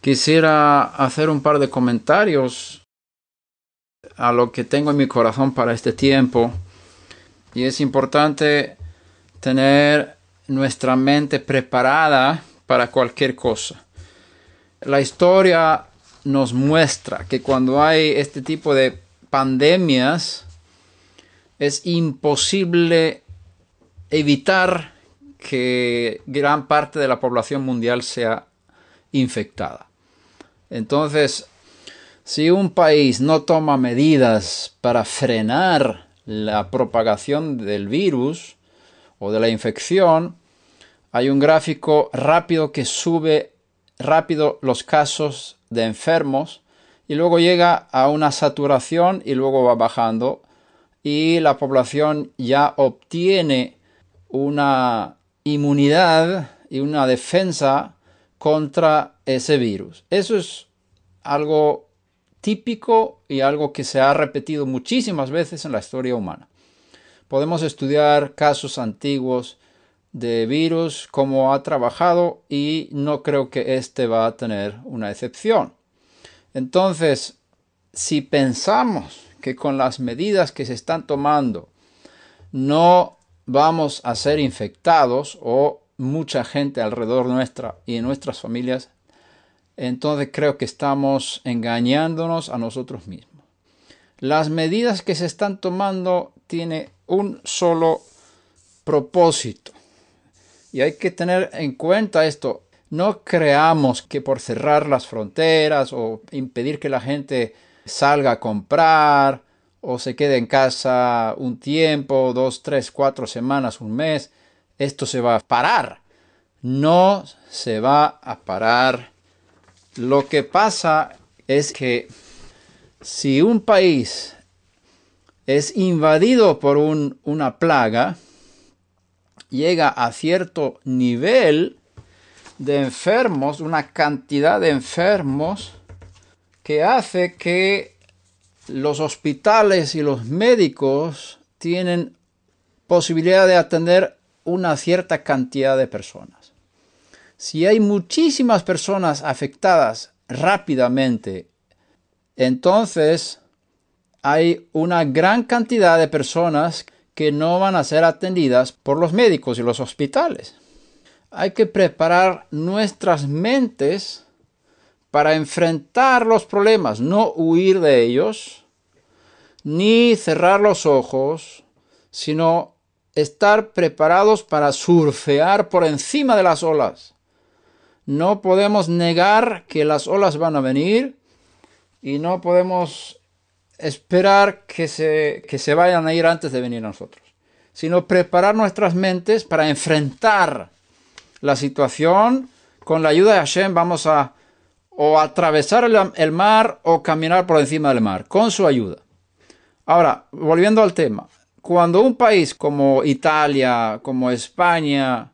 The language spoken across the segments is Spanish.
Quisiera hacer un par de comentarios a lo que tengo en mi corazón para este tiempo. Y es importante tener nuestra mente preparada para cualquier cosa. La historia nos muestra que cuando hay este tipo de pandemias, es imposible evitar que gran parte de la población mundial sea infectada. Entonces, si un país no toma medidas para frenar la propagación del virus o de la infección, hay un gráfico rápido que sube rápido los casos de enfermos y luego llega a una saturación y luego va bajando y la población ya obtiene una inmunidad y una defensa contra ese virus. Eso es algo típico y algo que se ha repetido muchísimas veces en la historia humana. Podemos estudiar casos antiguos de virus, cómo ha trabajado y no creo que este va a tener una excepción. Entonces, si pensamos que con las medidas que se están tomando no vamos a ser infectados o mucha gente alrededor nuestra y en nuestras familias entonces creo que estamos engañándonos a nosotros mismos. Las medidas que se están tomando tienen un solo propósito. Y hay que tener en cuenta esto. No creamos que por cerrar las fronteras o impedir que la gente salga a comprar o se quede en casa un tiempo, dos, tres, cuatro semanas, un mes, esto se va a parar. No se va a parar lo que pasa es que si un país es invadido por una plaga, llega a cierto nivel de enfermos, una cantidad de enfermos, que hace que los hospitales y los médicos tienen posibilidad de atender una cierta cantidad de personas. Si hay muchísimas personas afectadas rápidamente, entonces hay una gran cantidad de personas que no van a ser atendidas por los médicos y los hospitales. Hay que preparar nuestras mentes para enfrentar los problemas, no huir de ellos, ni cerrar los ojos, sino estar preparados para surfear por encima de las olas. No podemos negar que las olas van a venir y no podemos esperar que se, se vayan a ir antes de venir a nosotros, sino preparar nuestras mentes para enfrentar la situación. Con la ayuda de Hashem vamos a o atravesar el mar o caminar por encima del mar, con su ayuda. Ahora, volviendo al tema, cuando un país como Italia, como España,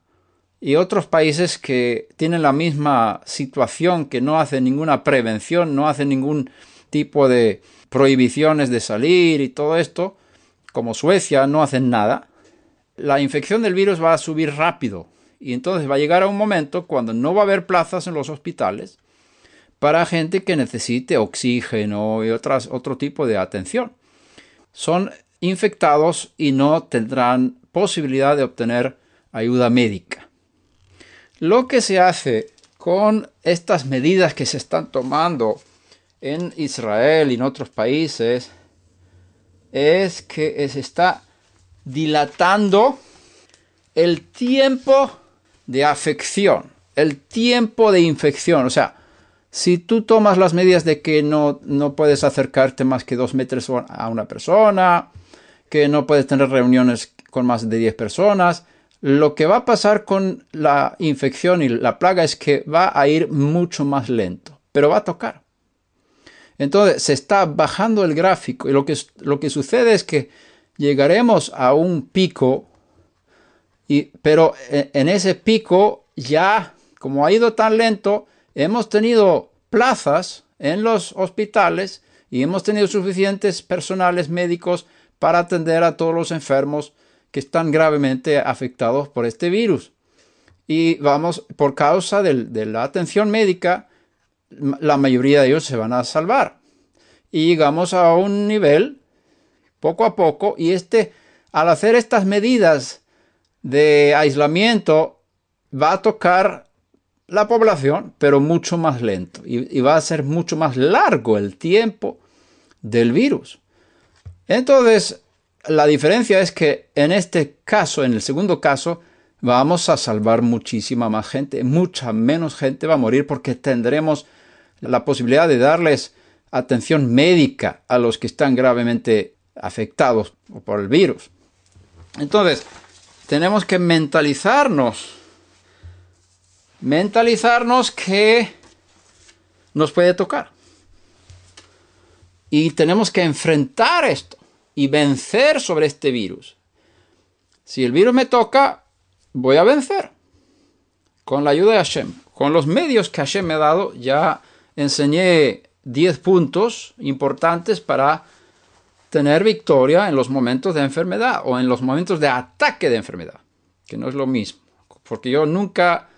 y otros países que tienen la misma situación, que no hacen ninguna prevención, no hacen ningún tipo de prohibiciones de salir y todo esto, como Suecia, no hacen nada, la infección del virus va a subir rápido y entonces va a llegar a un momento cuando no va a haber plazas en los hospitales para gente que necesite oxígeno y otras, otro tipo de atención. Son infectados y no tendrán posibilidad de obtener ayuda médica. Lo que se hace con estas medidas que se están tomando en Israel y en otros países es que se está dilatando el tiempo de afección, el tiempo de infección. O sea, si tú tomas las medidas de que no, no puedes acercarte más que dos metros a una persona, que no puedes tener reuniones con más de 10 personas, lo que va a pasar con la infección y la plaga es que va a ir mucho más lento, pero va a tocar. Entonces se está bajando el gráfico y lo que, sucede es que llegaremos a un pico, pero e, en ese pico ya, como ha ido tan lento, hemos tenido plazas en los hospitales y hemos tenido suficientes personales médicos para atender a todos los enfermos que están gravemente afectados por este virus. Y vamos, por causa de la atención médica, la mayoría de ellos se van a salvar. Y llegamos a un nivel, poco a poco, y este, al hacer estas medidas de aislamiento, va a tocar la población, pero mucho más lento. Y, y va a ser mucho más largo el tiempo del virus. Entonces, la diferencia es que en este caso, en el segundo caso, vamos a salvar muchísima más gente, mucha menos gente va a morir porque tendremos la posibilidad de darles atención médica a los que están gravemente afectados por el virus. Entonces, tenemos que mentalizarnos, mentalizarnos que nos puede tocar. Y tenemos que enfrentar esto y vencer sobre este virus. Si el virus me toca, voy a vencer. Con la ayuda de Hashem. Con los medios que Hashem me ha dado, ya enseñé 10 puntos importantes para tener victoria en los momentos de enfermedad o en los momentos de ataque de enfermedad, que no es lo mismo. Porque yo nunca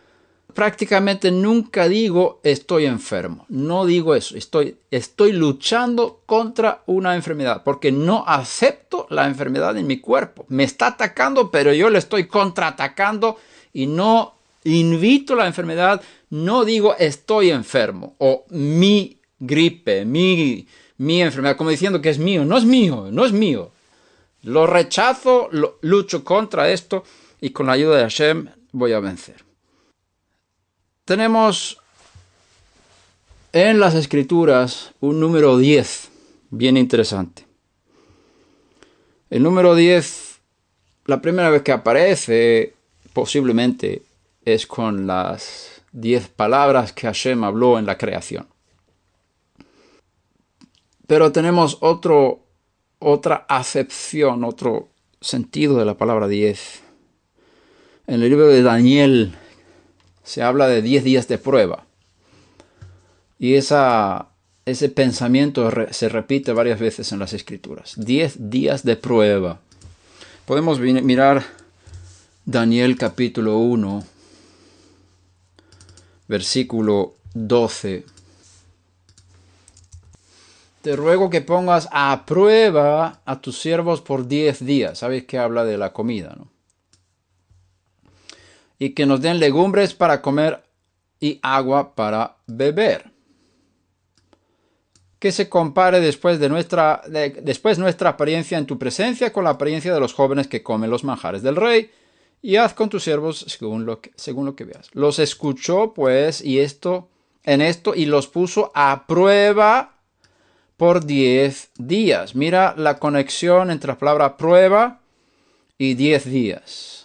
prácticamente nunca digo estoy enfermo. No digo eso. Estoy, estoy luchando contra una enfermedad porque no acepto la enfermedad en mi cuerpo. Me está atacando, pero yo le estoy contraatacando y no invito la enfermedad. No digo estoy enfermo o mi gripe, mi, mi enfermedad, como diciendo que es mío. No es mío, no es mío. Lo rechazo, lo, lucho contra esto y con la ayuda de Hashem voy a vencer. Tenemos en las escrituras un número 10, bien interesante. El número 10, la primera vez que aparece, posiblemente, es con las 10 palabras que Hashem habló en la creación. Pero tenemos otro, otra acepción, otro sentido de la palabra 10. En el libro de Daniel se habla de 10 días de prueba. Y ese pensamiento se repite varias veces en las escrituras. 10 días de prueba. Podemos mirar Daniel capítulo 1, versículo 12. Te ruego que pongas a prueba a tus siervos por 10 días. Sabes que habla de la comida, ¿no? y que nos den legumbres para comer y agua para beber. Que se compare después, de nuestra, después nuestra apariencia en tu presencia con la apariencia de los jóvenes que comen los manjares del rey, y haz con tus siervos según lo que, según lo que veas. Los escuchó, pues, y esto en esto y los puso a prueba por diez días. Mira la conexión entre la palabra prueba y diez días.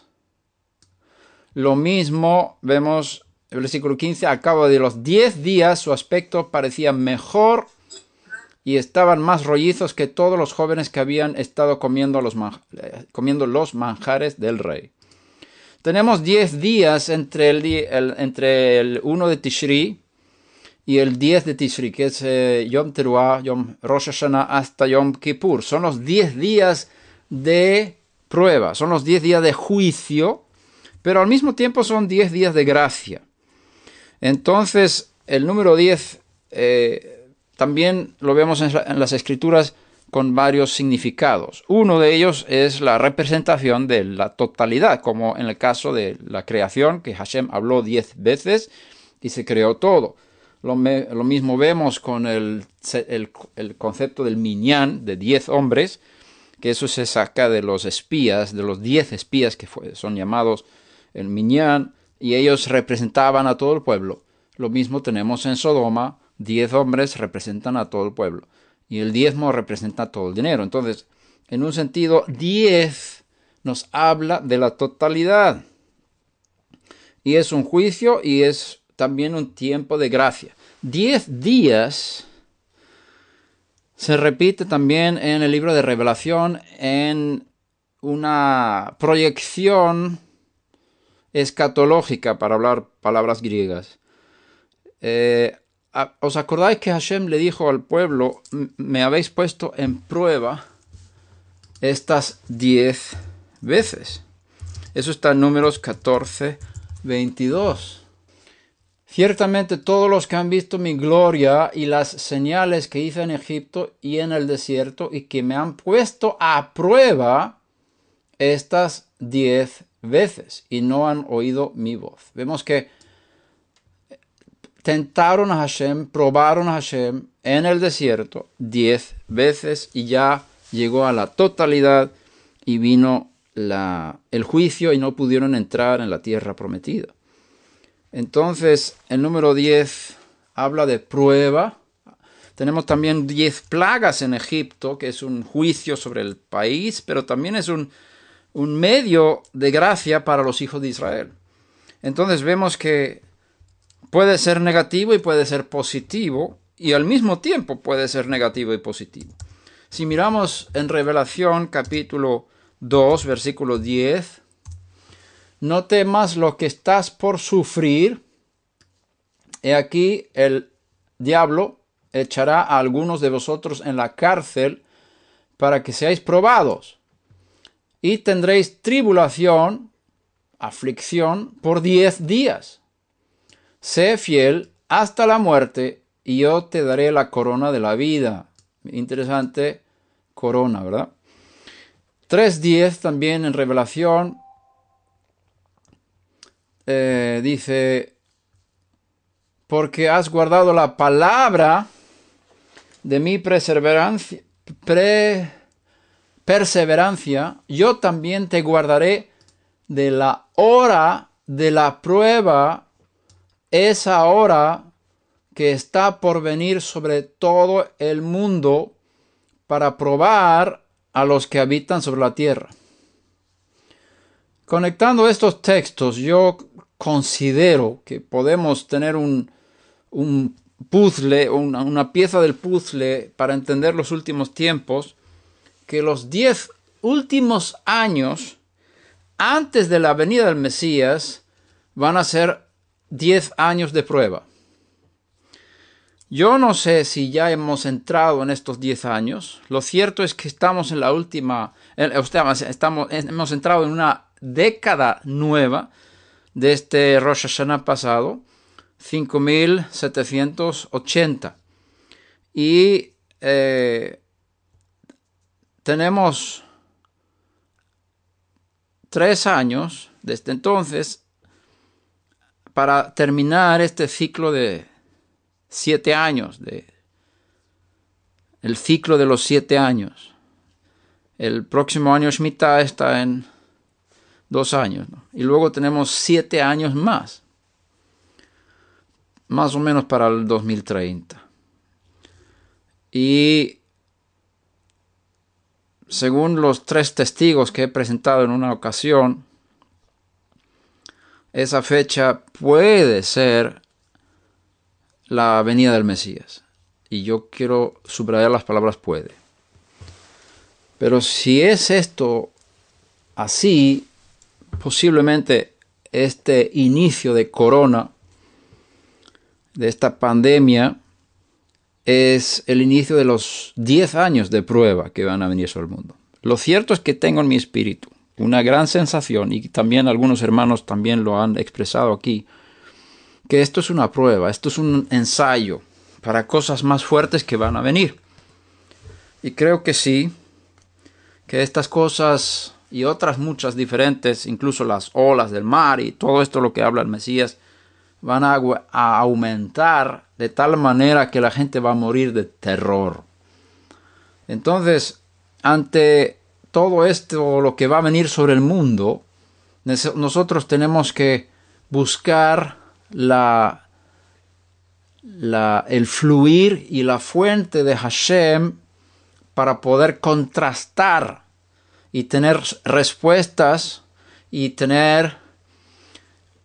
Lo mismo vemos el versículo 15, al cabo de los 10 días su aspecto parecía mejor y estaban más rollizos que todos los jóvenes que habían estado comiendo los, comiendo los manjares del rey. Tenemos 10 días entre el, entre el 1 de Tishri y el 10 de Tishri, que es eh, Yom Teruah, Yom Rosh Hashanah hasta Yom Kippur. Son los 10 días de prueba, son los 10 días de juicio pero al mismo tiempo son 10 días de gracia. Entonces, el número 10 eh, también lo vemos en, las escrituras con varios significados. Uno de ellos es la representación de la totalidad, como en el caso de la creación, que Hashem habló diez veces y se creó todo. Lo, mismo vemos con el, concepto del miñán, de diez hombres, que eso se saca de los espías, de los diez espías que son llamados el Miñán, y ellos representaban a todo el pueblo. Lo mismo tenemos en Sodoma, diez hombres representan a todo el pueblo, y el diezmo representa todo el dinero. Entonces, en un sentido, diez nos habla de la totalidad. Y es un juicio y es también un tiempo de gracia. Diez días se repite también en el libro de Revelación en una proyección escatológica, para hablar palabras griegas. Eh, ¿Os acordáis que Hashem le dijo al pueblo, me habéis puesto en prueba estas diez veces? Eso está en números 14, 22. Ciertamente todos los que han visto mi gloria y las señales que hice en Egipto y en el desierto y que me han puesto a prueba estas diez veces y no han oído mi voz. Vemos que tentaron a Hashem, probaron a Hashem en el desierto diez veces y ya llegó a la totalidad y vino la, el juicio y no pudieron entrar en la tierra prometida. Entonces, el número 10 habla de prueba. Tenemos también diez plagas en Egipto, que es un juicio sobre el país, pero también es un un medio de gracia para los hijos de Israel. Entonces vemos que puede ser negativo y puede ser positivo, y al mismo tiempo puede ser negativo y positivo. Si miramos en Revelación capítulo 2, versículo 10, no temas lo que estás por sufrir. He aquí el diablo echará a algunos de vosotros en la cárcel para que seáis probados y tendréis tribulación, aflicción, por diez días. Sé fiel hasta la muerte y yo te daré la corona de la vida. Interesante corona, ¿verdad? 3.10 también en Revelación eh, dice, porque has guardado la palabra de mi perseverancia, perseverancia, yo también te guardaré de la hora de la prueba, esa hora que está por venir sobre todo el mundo para probar a los que habitan sobre la tierra. Conectando estos textos, yo considero que podemos tener un, un puzzle, una, una pieza del puzzle para entender los últimos tiempos que los diez últimos años antes de la venida del Mesías van a ser diez años de prueba. Yo no sé si ya hemos entrado en estos 10 años. Lo cierto es que estamos en la última, estamos, hemos entrado en una década nueva de este Rosh Hashanah pasado, 5780. Y eh, tenemos tres años desde entonces para terminar este ciclo de siete años, de, el ciclo de los siete años. El próximo año Shemitah está en dos años. Y luego tenemos siete años más. Más o menos para el 2030. Y según los tres testigos que he presentado en una ocasión, esa fecha puede ser la venida del Mesías. Y yo quiero subrayar las palabras puede. Pero si es esto así, posiblemente este inicio de corona, de esta pandemia, es el inicio de los 10 años de prueba que van a venir sobre el mundo. Lo cierto es que tengo en mi espíritu una gran sensación, y también algunos hermanos también lo han expresado aquí, que esto es una prueba, esto es un ensayo para cosas más fuertes que van a venir. Y creo que sí, que estas cosas y otras muchas diferentes, incluso las olas del mar y todo esto lo que habla el Mesías, van a, aumentar de tal manera que la gente va a morir de terror. Entonces, ante todo esto, lo que va a venir sobre el mundo, nosotros tenemos que buscar la, el fluir y la fuente de Hashem para poder contrastar y tener respuestas y tener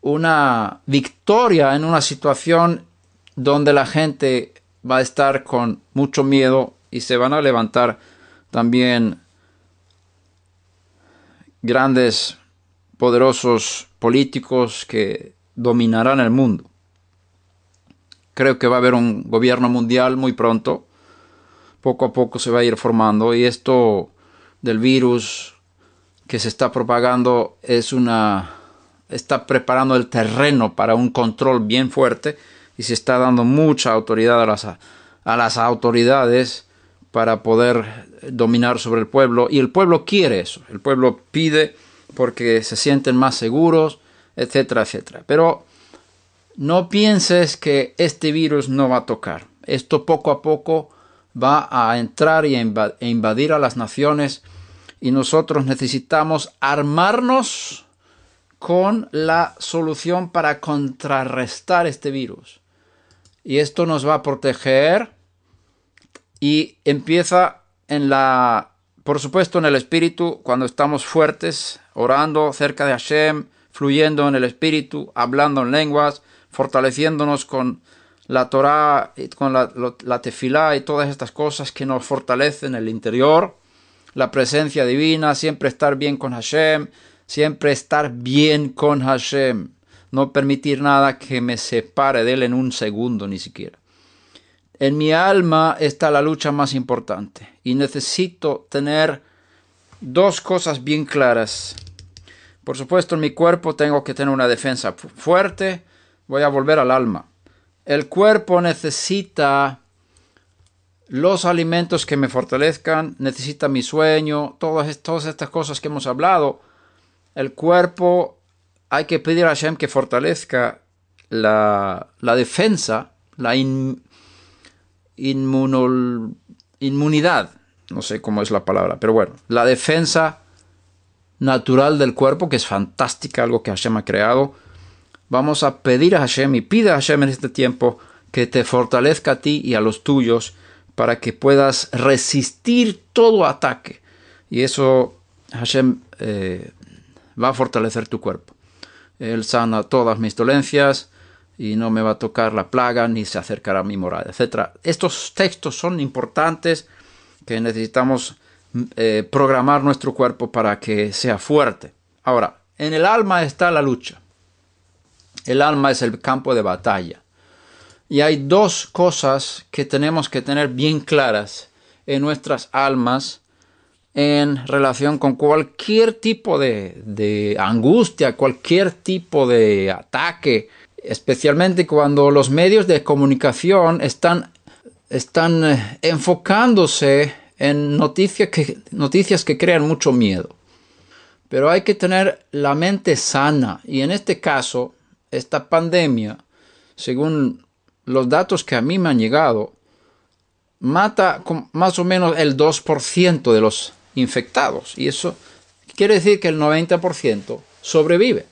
una victoria en una situación donde la gente va a estar con mucho miedo y se van a levantar también grandes, poderosos políticos que dominarán el mundo. Creo que va a haber un gobierno mundial muy pronto. Poco a poco se va a ir formando y esto del virus que se está propagando es una está preparando el terreno para un control bien fuerte y se está dando mucha autoridad a las, a las autoridades para poder dominar sobre el pueblo. Y el pueblo quiere eso, el pueblo pide porque se sienten más seguros, etcétera, etcétera. Pero no pienses que este virus no va a tocar. Esto poco a poco va a entrar y invadir a las naciones y nosotros necesitamos armarnos con la solución para contrarrestar este virus. Y esto nos va a proteger y empieza en la, por supuesto, en el espíritu, cuando estamos fuertes, orando cerca de Hashem, fluyendo en el espíritu, hablando en lenguas, fortaleciéndonos con la Torah, con la, la tefilá y todas estas cosas que nos fortalecen el interior, la presencia divina, siempre estar bien con Hashem, siempre estar bien con Hashem, no permitir nada que me separe de él en un segundo ni siquiera. En mi alma está la lucha más importante y necesito tener dos cosas bien claras. Por supuesto, en mi cuerpo tengo que tener una defensa fuerte. Voy a volver al alma. El cuerpo necesita los alimentos que me fortalezcan, necesita mi sueño, todas, todas estas cosas que hemos hablado el cuerpo hay que pedir a Hashem que fortalezca la, defensa, la inmunidad, no sé cómo es la palabra, pero bueno, la defensa natural del cuerpo, que es fantástica, algo que Hashem ha creado. Vamos a pedir a Hashem y pide a Hashem en este tiempo que te fortalezca a ti y a los tuyos para que puedas resistir todo ataque. Y eso Hashem eh, va a fortalecer tu cuerpo. Él sana todas mis dolencias y no me va a tocar la plaga ni se acercará a mi morada, etc. Estos textos son importantes que necesitamos mm, eh, programar nuestro cuerpo para que sea fuerte. Ahora, en el alma está la lucha. El alma es el campo de batalla. Y hay dos cosas que tenemos que tener bien claras en nuestras almas en relación con cualquier tipo de, angustia, cualquier tipo de ataque, especialmente cuando los medios de comunicación están, están eh, enfocándose en noticias que, noticias que crean mucho miedo. Pero hay que tener la mente sana y en este caso, esta pandemia, según los datos que a mí me han llegado, mata más o menos el 2% de los infectados. Y eso quiere decir que el 90% sobrevive.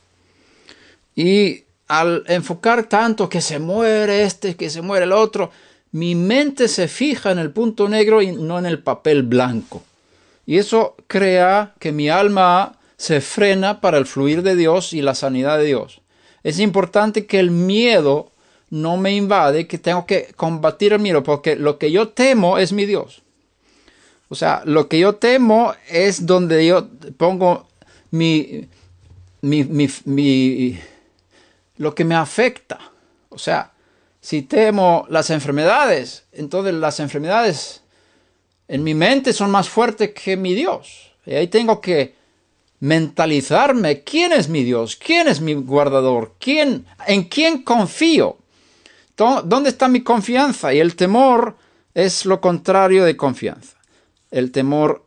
Y al enfocar tanto que se muere este, que se muere el otro, mi mente se fija en el punto negro y no en el papel blanco. Y eso crea que mi alma se frena para el fluir de Dios y la sanidad de Dios. Es importante que el miedo no me invade, que tengo que combatir el miedo, porque lo que yo temo es mi Dios. O sea, lo que yo temo es donde yo pongo mi, lo que me afecta. O sea, si temo las enfermedades, entonces las enfermedades en mi mente son más fuertes que mi Dios. Y ahí tengo que mentalizarme quién es mi Dios, quién es mi guardador, quién, en quién confío, dónde está mi confianza. Y el temor es lo contrario de confianza el temor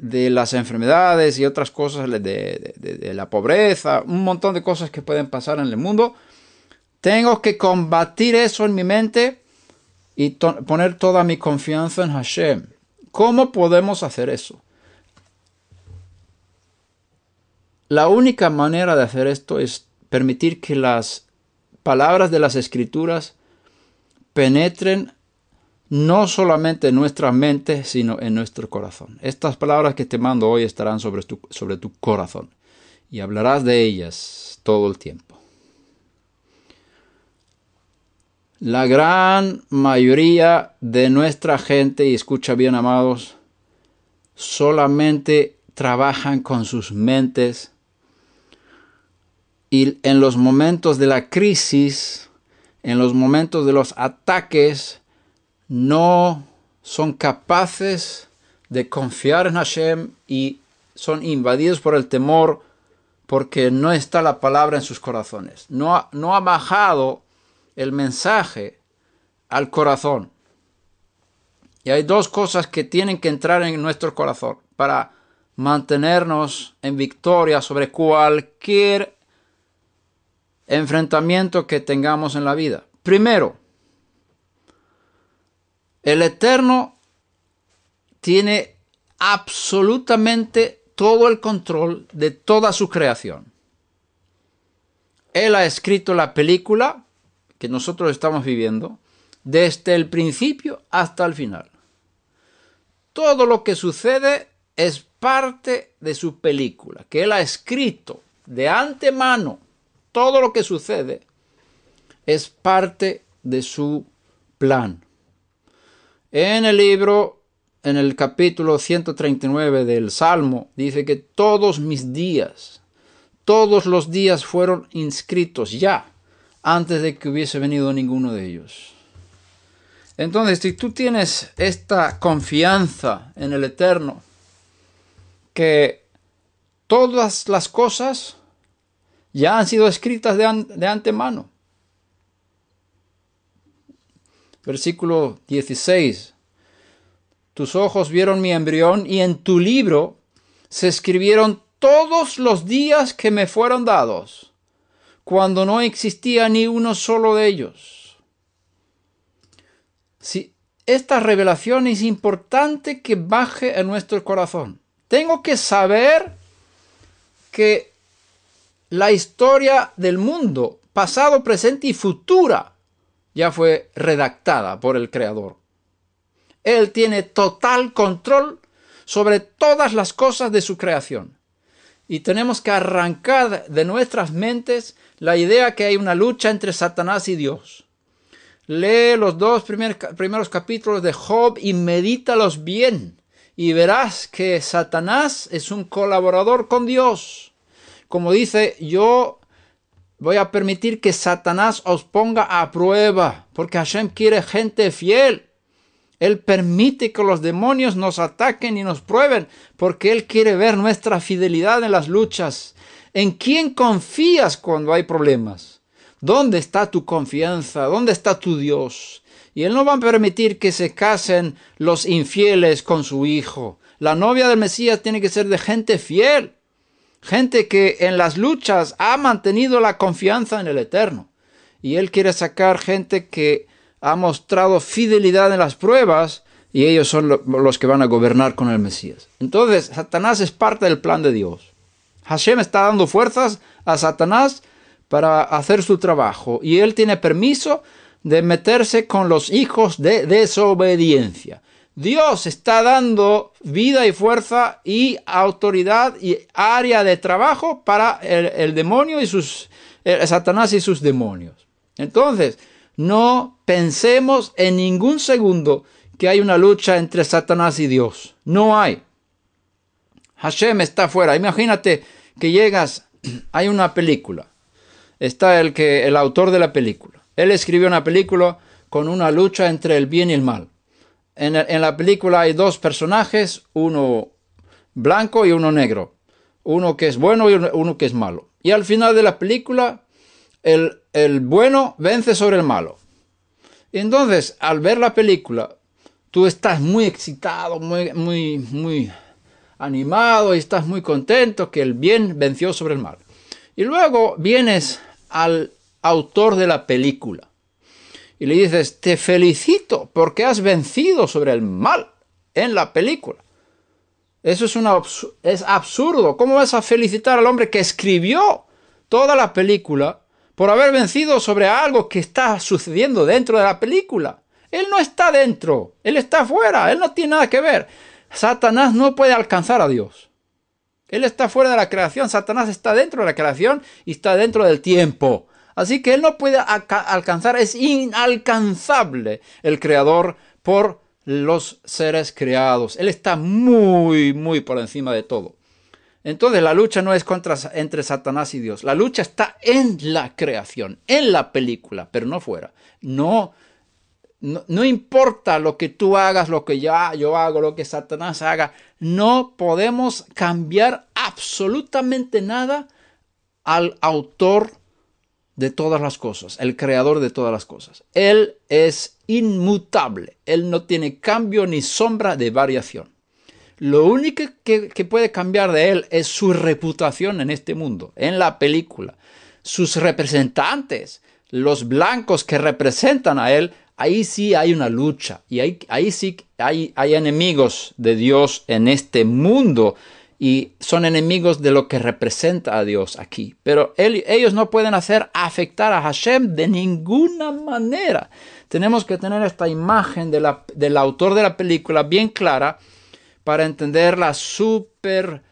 de las enfermedades y otras cosas, de, la pobreza, un montón de cosas que pueden pasar en el mundo. Tengo que combatir eso en mi mente y poner toda mi confianza en Hashem. ¿Cómo podemos hacer eso? La única manera de hacer esto es permitir que las palabras de las escrituras penetren no solamente en nuestra mente, sino en nuestro corazón. Estas palabras que te mando hoy estarán sobre tu, sobre tu corazón y hablarás de ellas todo el tiempo. La gran mayoría de nuestra gente, y escucha bien amados, solamente trabajan con sus mentes y en los momentos de la crisis, en los momentos de los ataques, no son capaces de confiar en Hashem y son invadidos por el temor porque no está la palabra en sus corazones. No ha, no ha bajado el mensaje al corazón. Y hay dos cosas que tienen que entrar en nuestro corazón para mantenernos en victoria sobre cualquier enfrentamiento que tengamos en la vida. Primero, el Eterno tiene absolutamente todo el control de toda su creación. Él ha escrito la película que nosotros estamos viviendo desde el principio hasta el final. Todo lo que sucede es parte de su película, que él ha escrito de antemano. Todo lo que sucede es parte de su plan. En el libro, en el capítulo 139 del Salmo, dice que todos mis días, todos los días fueron inscritos ya, antes de que hubiese venido ninguno de ellos. Entonces, si tú tienes esta confianza en el Eterno, que todas las cosas ya han sido escritas de, de antemano, Versículo 16. Tus ojos vieron mi embrión y en tu libro se escribieron todos los días que me fueron dados, cuando no existía ni uno solo de ellos. Si esta revelación es importante que baje en nuestro corazón. Tengo que saber que la historia del mundo, pasado, presente y futura, ya fue redactada por el Creador. Él tiene total control sobre todas las cosas de su creación. Y tenemos que arrancar de nuestras mentes la idea que hay una lucha entre Satanás y Dios. Lee los dos primeros capítulos de Job y medítalos bien y verás que Satanás es un colaborador con Dios. Como dice, yo Voy a permitir que Satanás os ponga a prueba, porque Hashem quiere gente fiel. Él permite que los demonios nos ataquen y nos prueben, porque Él quiere ver nuestra fidelidad en las luchas. ¿En quién confías cuando hay problemas? ¿Dónde está tu confianza? ¿Dónde está tu Dios? Y Él no va a permitir que se casen los infieles con su hijo. La novia del Mesías tiene que ser de gente fiel gente que en las luchas ha mantenido la confianza en el Eterno. Y Él quiere sacar gente que ha mostrado fidelidad en las pruebas y ellos son los que van a gobernar con el Mesías. Entonces, Satanás es parte del plan de Dios. Hashem está dando fuerzas a Satanás para hacer su trabajo y él tiene permiso de meterse con los hijos de desobediencia. Dios está dando vida y fuerza y autoridad y área de trabajo para el, demonio y sus Satanás y sus demonios. Entonces, no pensemos en ningún segundo que hay una lucha entre Satanás y Dios. No hay. Hashem está fuera. Imagínate que llegas, hay una película. Está el que el autor de la película. Él escribió una película con una lucha entre el bien y el mal. En, la película hay dos personajes, uno blanco y uno negro. Uno que es bueno y uno que es malo. Y al final de la película, el, el bueno vence sobre el malo. Entonces, al ver la película, tú estás muy excitado, muy, muy, muy animado y estás muy contento que el bien venció sobre el mal. Y luego vienes al autor de la película y le dices, te felicito porque has vencido sobre el mal en la película. Eso es, una es absurdo. ¿Cómo vas a felicitar al hombre que escribió toda la película por haber vencido sobre algo que está sucediendo dentro de la película? Él no está dentro, él está fuera, él no tiene nada que ver. Satanás no puede alcanzar a Dios. Él está fuera de la creación, Satanás está dentro de la creación y está dentro del tiempo. Así que él no puede alcanzar, es inalcanzable el creador por los seres creados. Él está muy, muy por encima de todo. Entonces la lucha no es contra, entre Satanás y Dios. La lucha está en la creación, en la película, pero no fuera. No, no, importa lo que tú hagas, lo que yo, yo hago, lo que Satanás haga. No podemos cambiar absolutamente nada al autor de todas las cosas, el creador de todas las cosas. Él es inmutable, él no tiene cambio ni sombra de variación. Lo único que, puede cambiar de él es su reputación en este mundo, en la película. Sus representantes, los blancos que representan a él, ahí sí hay una lucha y ahí, ahí sí hay, hay enemigos de Dios en este mundo y son enemigos de lo que representa a Dios aquí. Pero ellos no pueden hacer afectar a Hashem de ninguna manera. Tenemos que tener esta imagen de la, del autor de la película bien clara para entender la súper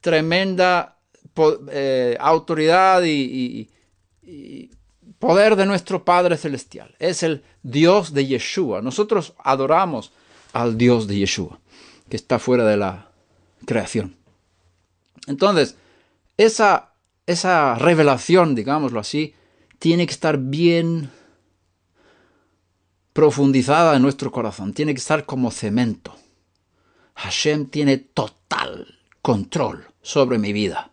tremenda eh, autoridad y poder de nuestro Padre Celestial. Es el Dios de Yeshua. Nosotros adoramos al Dios de Yeshua, que está fuera de la creación. Entonces, esa, revelación, digámoslo así, tiene que estar bien profundizada en nuestro corazón, tiene que estar como cemento. Hashem tiene total control sobre mi vida,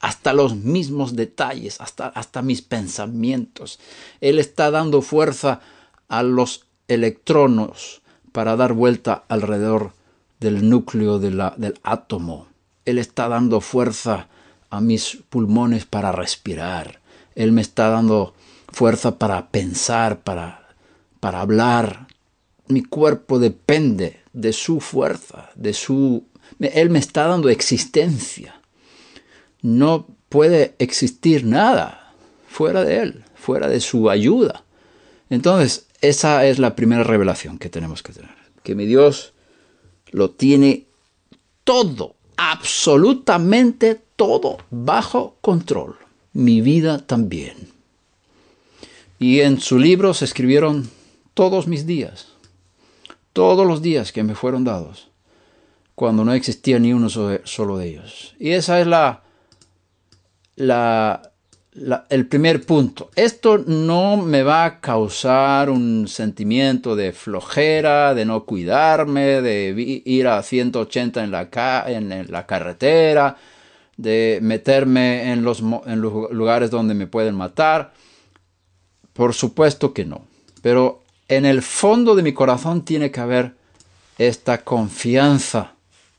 hasta los mismos detalles, hasta, mis pensamientos. Él está dando fuerza a los electrones para dar vuelta alrededor del núcleo del átomo. Él está dando fuerza a mis pulmones para respirar. Él me está dando fuerza para pensar, para, para hablar. Mi cuerpo depende de su fuerza, de su... Él me está dando existencia. No puede existir nada fuera de Él, fuera de su ayuda. Entonces, esa es la primera revelación que tenemos que tener. Que mi Dios lo tiene todo absolutamente todo bajo control, mi vida también. Y en su libro se escribieron todos mis días, todos los días que me fueron dados, cuando no existía ni uno solo de ellos. Y esa es la, la el primer punto. Esto no me va a causar un sentimiento de flojera, de no cuidarme, de ir a 180 en la, la carretera, de meterme en los, en los lugares donde me pueden matar. Por supuesto que no. Pero en el fondo de mi corazón tiene que haber esta confianza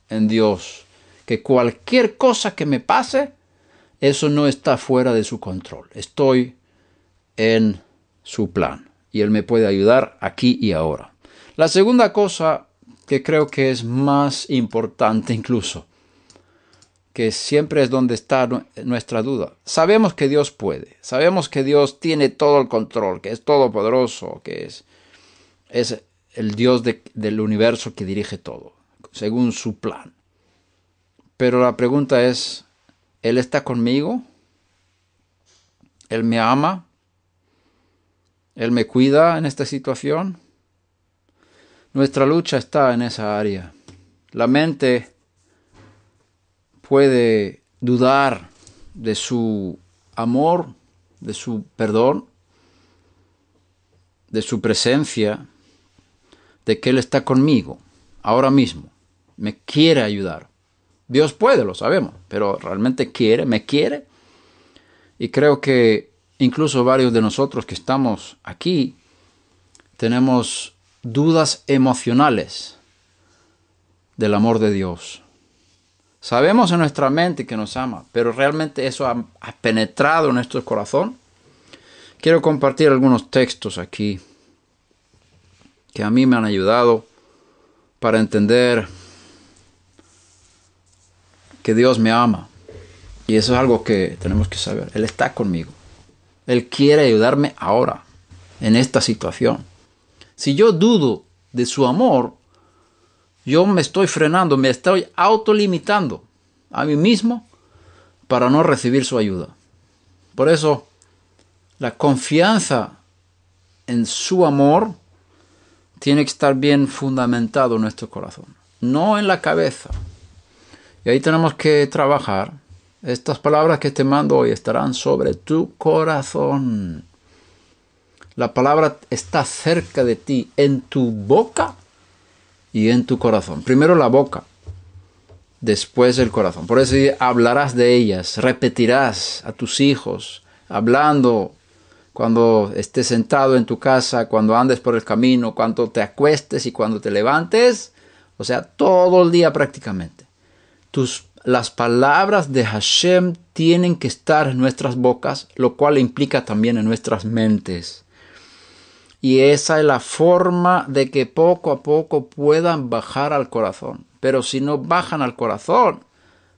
en Dios. Que cualquier cosa que me pase, eso no está fuera de su control. Estoy en su plan y Él me puede ayudar aquí y ahora. La segunda cosa que creo que es más importante incluso, que siempre es donde está nuestra duda. Sabemos que Dios puede, sabemos que Dios tiene todo el control, que es todopoderoso, que es, es el Dios del universo que dirige todo, según su plan. Pero la pregunta es, él está conmigo, Él me ama, Él me cuida en esta situación. Nuestra lucha está en esa área. La mente puede dudar de su amor, de su perdón, de su presencia, de que Él está conmigo ahora mismo, me quiere ayudar. Dios puede, lo sabemos, pero realmente quiere, me quiere. Y creo que incluso varios de nosotros que estamos aquí tenemos dudas emocionales del amor de Dios. Sabemos en nuestra mente que nos ama, pero realmente eso ha, penetrado en nuestro corazón. Quiero compartir algunos textos aquí que a mí me han ayudado para entender que Dios me ama. Y eso es algo que tenemos que saber. Él está conmigo. Él quiere ayudarme ahora, en esta situación. Si yo dudo de su amor, yo me estoy frenando, me estoy autolimitando a mí mismo para no recibir su ayuda. Por eso, la confianza en su amor tiene que estar bien fundamentado en nuestro corazón, no en la cabeza, y ahí tenemos que trabajar. Estas palabras que te mando hoy estarán sobre tu corazón. La palabra está cerca de ti, en tu boca y en tu corazón. Primero la boca, después el corazón. Por eso hablarás de ellas, repetirás a tus hijos, hablando cuando estés sentado en tu casa, cuando andes por el camino, cuando te acuestes y cuando te levantes. O sea, todo el día prácticamente las palabras de Hashem tienen que estar en nuestras bocas, lo cual implica también en nuestras mentes. Y esa es la forma de que poco a poco puedan bajar al corazón. Pero si no bajan al corazón,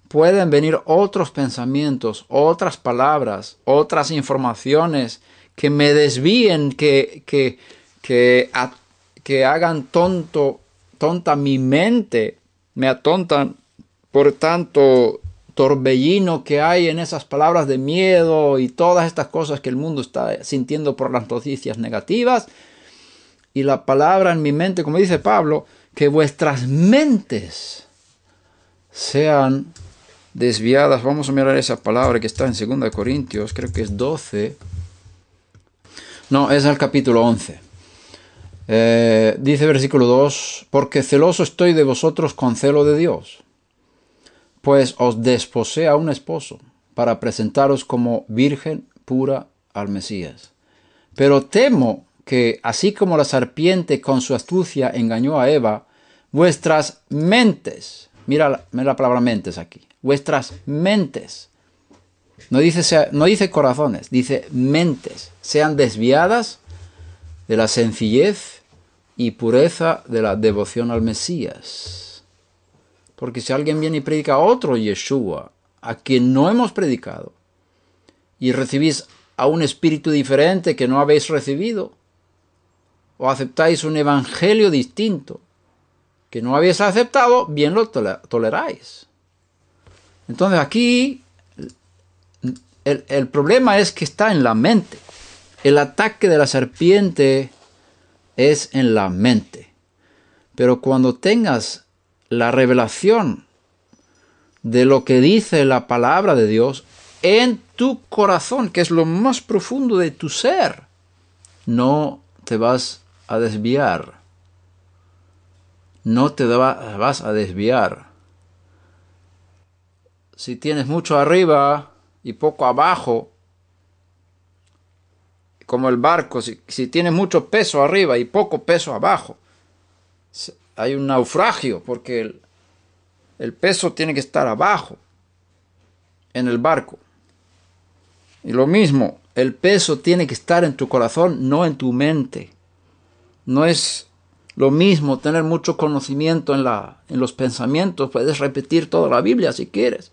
pueden venir otros pensamientos, otras palabras, otras informaciones que me desvíen, que, que, que hagan tonto, tonta mi mente, me atontan por tanto, torbellino que hay en esas palabras de miedo y todas estas cosas que el mundo está sintiendo por las noticias negativas. Y la palabra en mi mente, como dice Pablo, que vuestras mentes sean desviadas. Vamos a mirar esa palabra que está en 2 Corintios, creo que es 12. No, es el capítulo 11. Eh, dice versículo 2, porque celoso estoy de vosotros con celo de Dios pues os desposea un esposo para presentaros como virgen pura al Mesías. Pero temo que, así como la serpiente con su astucia engañó a Eva, vuestras mentes, mira, la palabra mentes aquí, vuestras mentes, no dice, no dice corazones, dice mentes, sean desviadas de la sencillez y pureza de la devoción al Mesías. Porque si alguien viene y predica a otro Yeshua, a quien no hemos predicado, y recibís a un espíritu diferente que no habéis recibido, o aceptáis un evangelio distinto que no habéis aceptado, bien lo toleráis. Entonces aquí el, el problema es que está en la mente. El ataque de la serpiente es en la mente. Pero cuando tengas la revelación de lo que dice la palabra de Dios en tu corazón, que es lo más profundo de tu ser, no te vas a desviar. No te vas a desviar. Si tienes mucho arriba y poco abajo, como el barco, si, tienes mucho peso arriba y poco peso abajo, hay un naufragio porque el, el peso tiene que estar abajo en el barco. Y lo mismo, el peso tiene que estar en tu corazón, no en tu mente. No es lo mismo tener mucho conocimiento en, la, en los pensamientos. Puedes repetir toda la Biblia si quieres.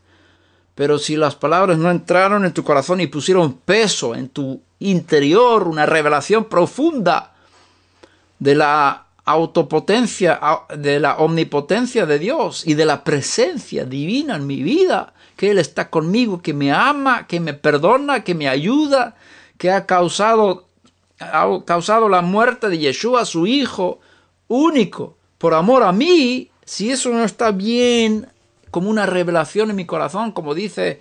Pero si las palabras no entraron en tu corazón y pusieron peso en tu interior, una revelación profunda de la autopotencia, de la omnipotencia de Dios y de la presencia divina en mi vida, que Él está conmigo, que me ama, que me perdona, que me ayuda, que ha causado, ha causado la muerte de Yeshua, su Hijo único, por amor a mí, si eso no está bien como una revelación en mi corazón, como dice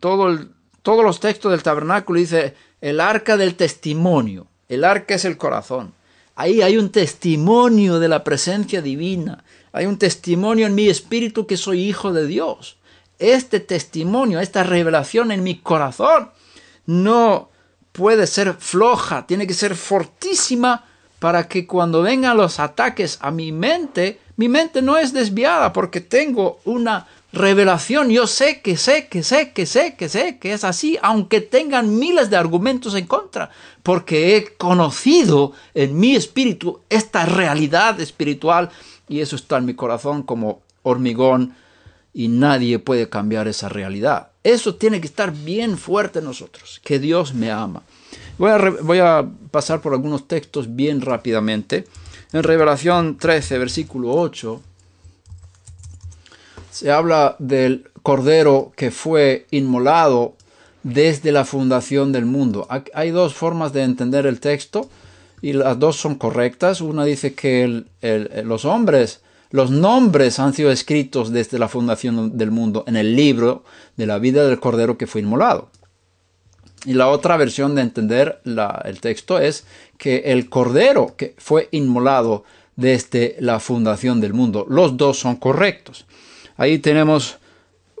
todo todos los textos del tabernáculo, dice el arca del testimonio, el arca es el corazón. Ahí hay un testimonio de la presencia divina. Hay un testimonio en mi espíritu que soy hijo de Dios. Este testimonio, esta revelación en mi corazón no puede ser floja, tiene que ser fortísima para que cuando vengan los ataques a mi mente, mi mente no es desviada porque tengo una revelación. Yo sé que sé, que sé, que sé, que sé que es así, aunque tengan miles de argumentos en contra, porque he conocido en mi espíritu esta realidad espiritual y eso está en mi corazón como hormigón y nadie puede cambiar esa realidad. Eso tiene que estar bien fuerte en nosotros, que Dios me ama. Voy a, voy a pasar por algunos textos bien rápidamente. En Revelación 13, versículo 8 se habla del cordero que fue inmolado desde la fundación del mundo. Hay dos formas de entender el texto y las dos son correctas. Una dice que los hombres, los nombres han sido escritos desde la fundación del mundo en el libro de la vida del cordero que fue inmolado. Y la otra versión de entender el texto es que el cordero que fue inmolado desde la fundación del mundo. Los dos son correctos. Ahí tenemos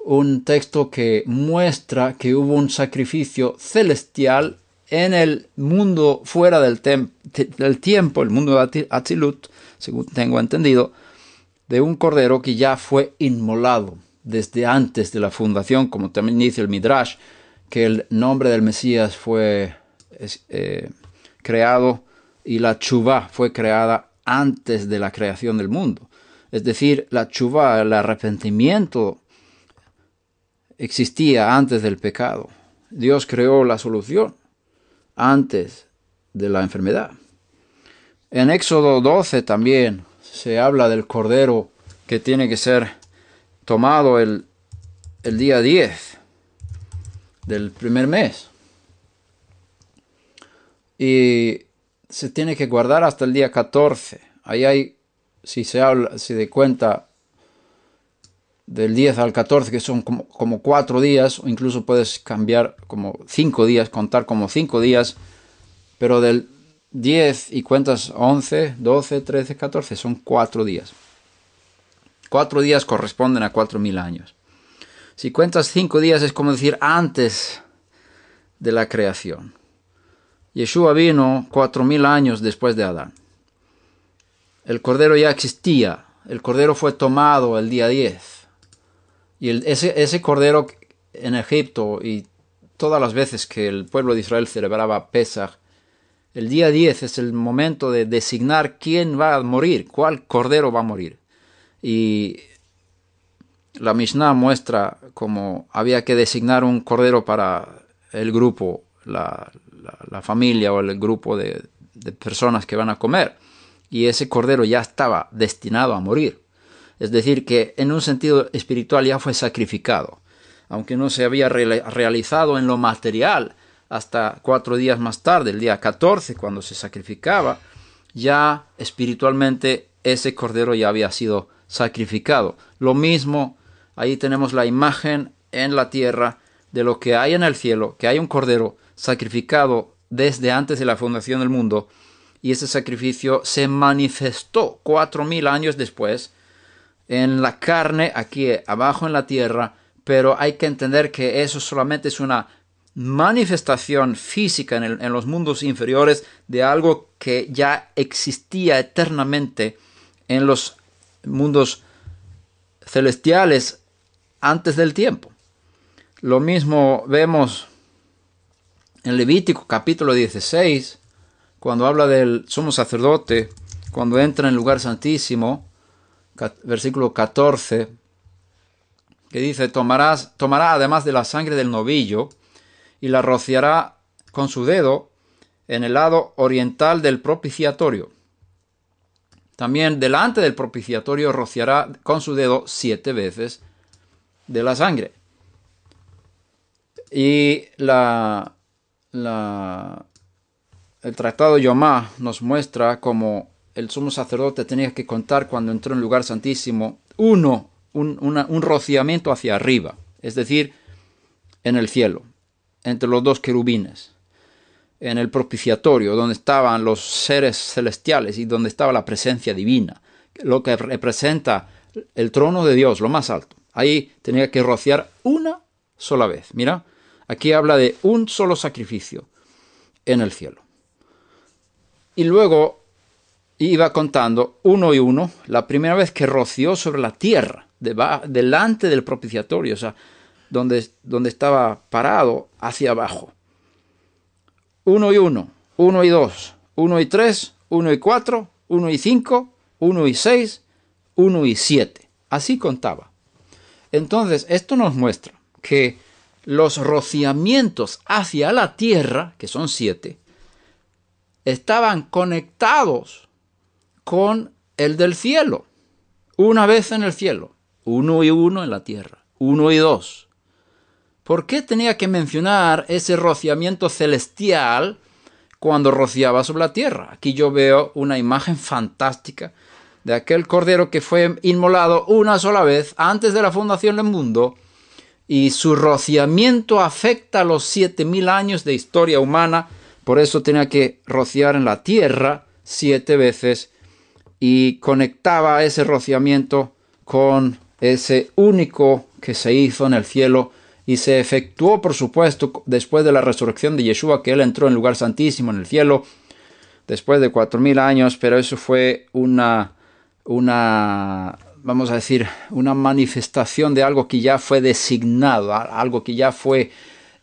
un texto que muestra que hubo un sacrificio celestial en el mundo fuera del, tiempo, el mundo de Atzilut, según tengo entendido, de un cordero que ya fue inmolado desde antes de la fundación, como también dice el Midrash, que el nombre del Mesías fue eh, creado y la chubá fue creada antes de la creación del mundo es decir, la chuva, el arrepentimiento, existía antes del pecado. Dios creó la solución antes de la enfermedad. En Éxodo 12 también se habla del cordero que tiene que ser tomado el, el día 10 del primer mes. Y se tiene que guardar hasta el día 14. Ahí hay si se habla, si de cuenta del 10 al 14, que son como, como cuatro días, o incluso puedes cambiar como cinco días, contar como cinco días, pero del 10 y cuentas 11, 12, 13, 14, son cuatro días. Cuatro días corresponden a cuatro mil años. Si cuentas cinco días es como decir antes de la creación. Yeshua vino cuatro mil años después de Adán. El cordero ya existía. El cordero fue tomado el día 10. Y ese, cordero en Egipto y todas las veces que el pueblo de Israel celebraba Pesach, el día 10 es el momento de designar quién va a morir, cuál cordero va a morir. Y la Mishnah muestra cómo había que designar un cordero para el grupo, la, familia o el grupo de, de personas que van a comer y ese cordero ya estaba destinado a morir. Es decir, que en un sentido espiritual ya fue sacrificado, aunque no se había realizado en lo material hasta cuatro días más tarde, el día 14, cuando se sacrificaba, ya espiritualmente ese cordero ya había sido sacrificado. Lo mismo, ahí tenemos la imagen en la tierra de lo que hay en el cielo, que hay un cordero sacrificado desde antes de la fundación del mundo, y ese sacrificio se manifestó cuatro mil años después en la carne aquí abajo en la tierra, pero hay que entender que eso solamente es una manifestación física en, los mundos inferiores de algo que ya existía eternamente en los mundos celestiales antes del tiempo. Lo mismo vemos en Levítico capítulo 16, cuando habla del sumo sacerdote, cuando entra en el lugar santísimo, versículo 14, que dice, tomarás, tomará además de la sangre del novillo y la rociará con su dedo en el lado oriental del propiciatorio. También delante del propiciatorio rociará con su dedo siete veces de la sangre. Y la, la el tratado Yomá nos muestra cómo el sumo sacerdote tenía que contar cuando entró en el lugar santísimo uno, un, un rociamiento hacia arriba, es decir, en el cielo, entre los dos querubines, en el propiciatorio, donde estaban los seres celestiales y donde estaba la presencia divina, lo que representa el trono de Dios, lo más alto. Ahí tenía que rociar una sola vez. Mira, aquí habla de un solo sacrificio en el cielo. Y luego iba contando 1 y 1, la primera vez que roció sobre la tierra de delante del propiciatorio, o sea, donde donde estaba parado hacia abajo. 1 y 1, 1 y 2, 1 y 3, 1 y 4, 1 y 5, 1 y 6, 1 y 7, así contaba. Entonces, esto nos muestra que los rociamientos hacia la tierra, que son 7 estaban conectados con el del cielo. Una vez en el cielo, uno y uno en la tierra, uno y dos. ¿Por qué tenía que mencionar ese rociamiento celestial cuando rociaba sobre la tierra? Aquí yo veo una imagen fantástica de aquel cordero que fue inmolado una sola vez antes de la fundación del mundo y su rociamiento afecta los 7.000 años de historia humana por eso tenía que rociar en la tierra siete veces y conectaba ese rociamiento con ese único que se hizo en el cielo y se efectuó, por supuesto, después de la resurrección de Yeshua, que él entró en lugar santísimo en el cielo, después de cuatro mil años, pero eso fue una, una, vamos a decir, una manifestación de algo que ya fue designado, algo que ya fue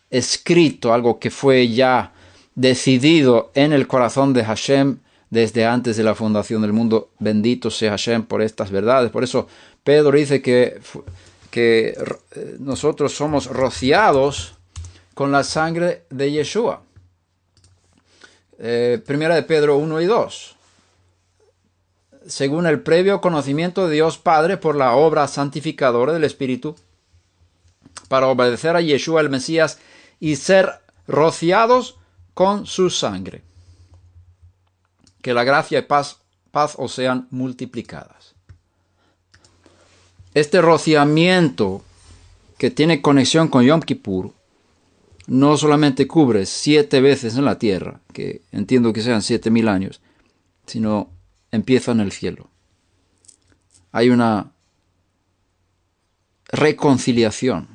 escrito, algo que fue ya decidido en el corazón de Hashem desde antes de la fundación del mundo. Bendito sea Hashem por estas verdades. Por eso Pedro dice que, que eh, nosotros somos rociados con la sangre de Yeshua. Eh, primera de Pedro 1 y 2. Según el previo conocimiento de Dios Padre por la obra santificadora del Espíritu, para obedecer a Yeshua el Mesías y ser rociados con su sangre. Que la gracia y paz, paz os sean multiplicadas. Este rociamiento que tiene conexión con Yom Kippur no solamente cubre siete veces en la tierra, que entiendo que sean siete mil años, sino empieza en el cielo. Hay una reconciliación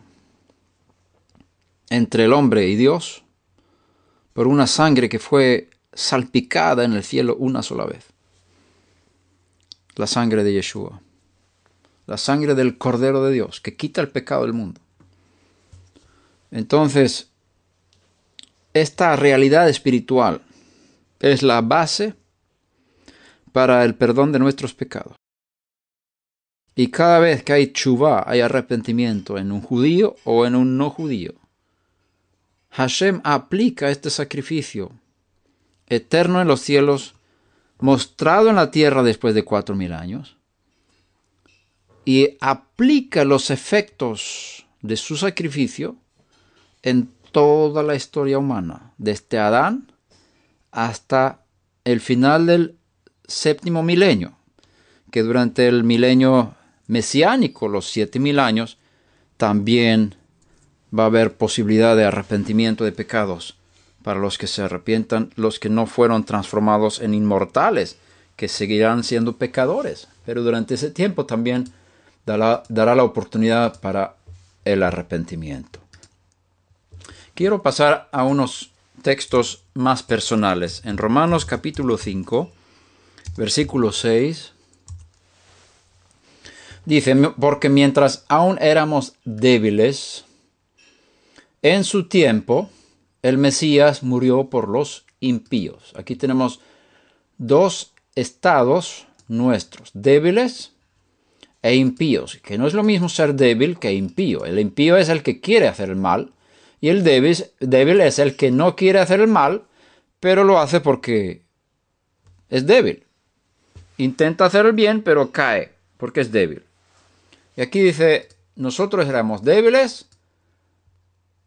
entre el hombre y Dios por una sangre que fue salpicada en el cielo una sola vez. La sangre de Yeshua. La sangre del Cordero de Dios que quita el pecado del mundo. Entonces, esta realidad espiritual es la base para el perdón de nuestros pecados. Y cada vez que hay chubá, hay arrepentimiento en un judío o en un no judío, Hashem aplica este sacrificio eterno en los cielos, mostrado en la tierra después de cuatro mil años, y aplica los efectos de su sacrificio en toda la historia humana, desde Adán hasta el final del séptimo milenio, que durante el milenio mesiánico, los siete mil años, también va a haber posibilidad de arrepentimiento de pecados para los que se arrepientan, los que no fueron transformados en inmortales, que seguirán siendo pecadores. Pero durante ese tiempo también dará, la oportunidad para el arrepentimiento. Quiero pasar a unos textos más personales. En Romanos capítulo 5, versículo 6, dice, porque mientras aún éramos débiles, en su tiempo, el Mesías murió por los impíos. Aquí tenemos dos estados nuestros, débiles e impíos, que no es lo mismo ser débil que impío. El impío es el que quiere hacer el mal y el débil, es el que no quiere hacer el mal, pero lo hace porque es débil. Intenta hacer el bien, pero cae porque es débil. Y aquí dice, nosotros éramos débiles,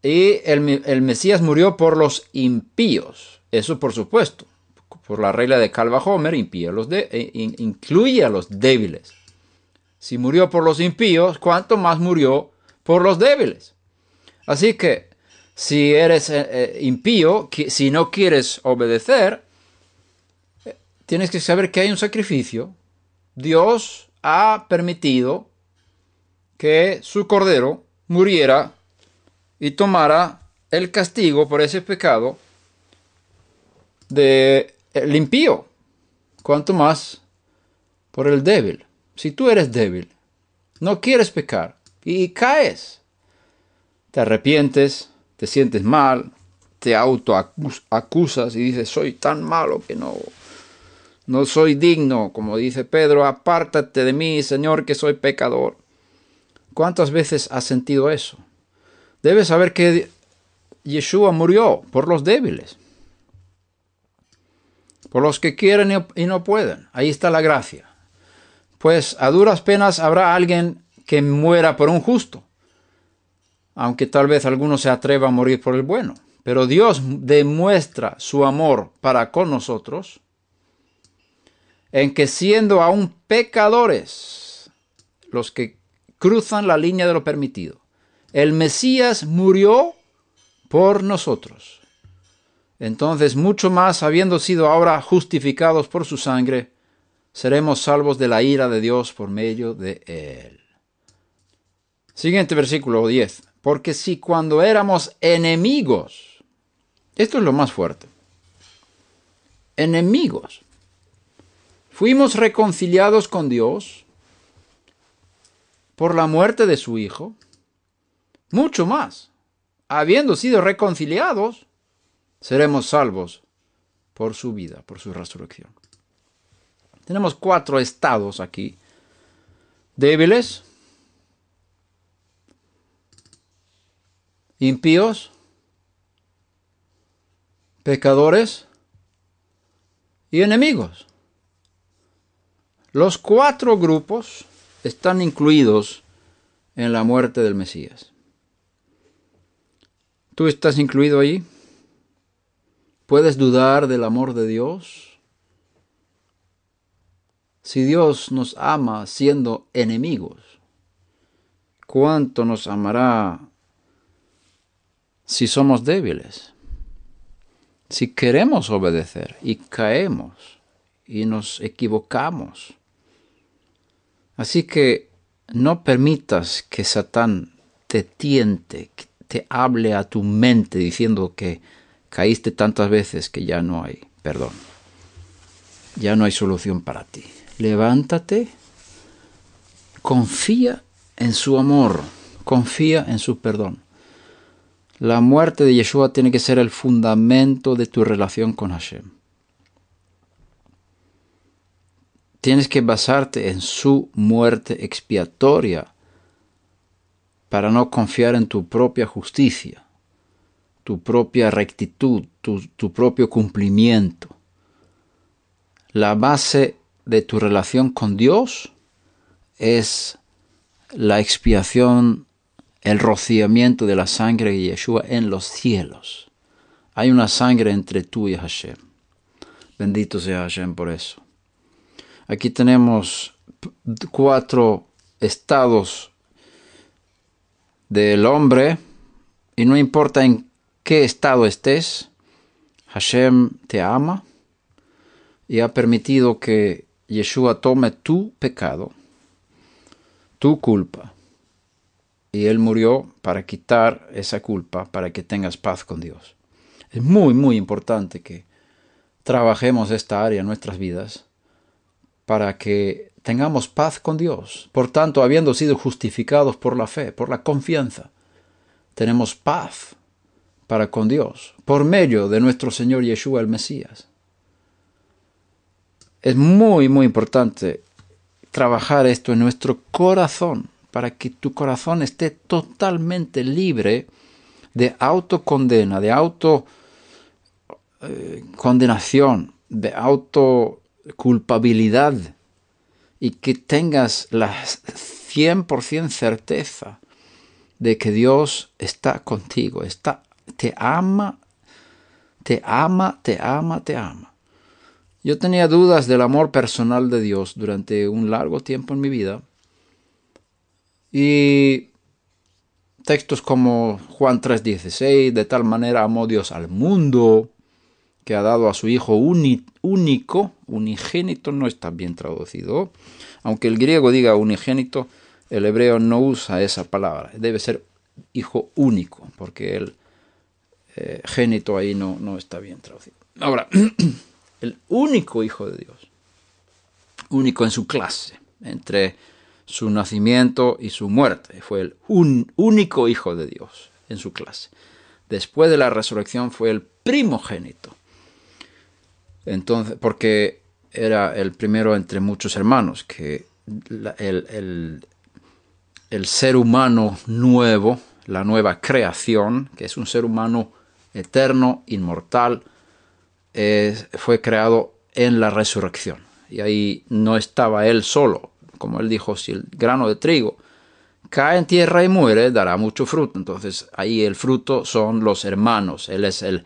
y el, Mesías murió por los impíos. Eso por supuesto. Por la regla de Calva Homer, eh, incluye a los débiles. Si murió por los impíos, ¿cuánto más murió por los débiles? Así que, si eres eh, eh, impío, si no quieres obedecer, tienes que saber que hay un sacrificio. Dios ha permitido que su cordero muriera y tomara el castigo por ese pecado de el impío, cuanto más por el débil. Si tú eres débil, no quieres pecar y caes, te arrepientes, te sientes mal, te autoacusas y dices, soy tan malo que no, no soy digno, como dice Pedro, apártate de mí, Señor, que soy pecador. ¿Cuántas veces has sentido eso? Debes saber que Yeshua murió por los débiles, por los que quieren y no pueden. Ahí está la gracia. Pues a duras penas habrá alguien que muera por un justo, aunque tal vez alguno se atreva a morir por el bueno. Pero Dios demuestra su amor para con nosotros en que siendo aún pecadores los que cruzan la línea de lo permitido, el Mesías murió por nosotros. Entonces, mucho más, habiendo sido ahora justificados por su sangre, seremos salvos de la ira de Dios por medio de él. Siguiente versículo 10. Porque si cuando éramos enemigos, esto es lo más fuerte, enemigos, fuimos reconciliados con Dios por la muerte de su Hijo, mucho más, habiendo sido reconciliados, seremos salvos por su vida, por su resurrección. Tenemos cuatro estados aquí. Débiles, impíos, pecadores y enemigos. Los cuatro grupos están incluidos en la muerte del Mesías. ¿Tú estás incluido ahí? ¿Puedes dudar del amor de Dios? Si Dios nos ama siendo enemigos, ¿cuánto nos amará si somos débiles? Si queremos obedecer y caemos y nos equivocamos. Así que no permitas que Satán te tiente, que te hable a tu mente diciendo que caíste tantas veces que ya no hay perdón, ya no hay solución para ti. Levántate, confía en su amor, confía en su perdón. La muerte de Yeshua tiene que ser el fundamento de tu relación con Hashem. Tienes que basarte en su muerte expiatoria para no confiar en tu propia justicia, tu propia rectitud, tu, propio cumplimiento. La base de tu relación con Dios es la expiación, el rociamiento de la sangre de Yeshua en los cielos. Hay una sangre entre tú y Hashem. Bendito sea Hashem por eso. Aquí tenemos cuatro estados del hombre, y no importa en qué estado estés, Hashem te ama y ha permitido que Yeshua tome tu pecado, tu culpa, y Él murió para quitar esa culpa, para que tengas paz con Dios. Es muy, muy importante que trabajemos esta área en nuestras vidas para que tengamos paz con Dios. Por tanto, habiendo sido justificados por la fe, por la confianza, tenemos paz para con Dios, por medio de nuestro Señor Yeshua el Mesías. Es muy, muy importante trabajar esto en nuestro corazón, para que tu corazón esté totalmente libre de autocondena, de autocondenación, eh, de autoculpabilidad y que tengas la 100% certeza de que Dios está contigo, está, te ama, te ama, te ama, te ama. Yo tenía dudas del amor personal de Dios durante un largo tiempo en mi vida y textos como Juan 3:16, de tal manera amó Dios al mundo, que ha dado a su Hijo único, unigénito no está bien traducido. Aunque el griego diga unigénito, el hebreo no usa esa palabra. Debe ser Hijo único, porque el eh, génito ahí no, no está bien traducido. Ahora, el único Hijo de Dios, único en su clase, entre su nacimiento y su muerte. Fue el un, único Hijo de Dios en su clase. Después de la resurrección fue el primogénito entonces, porque era el primero entre muchos hermanos, que el, el, el, ser humano nuevo, la nueva creación, que es un ser humano eterno, inmortal, fue creado en la resurrección. Y ahí no estaba él solo, como él dijo, si el grano de trigo cae en tierra y muere, dará mucho fruto. Entonces ahí el fruto son los hermanos, él es el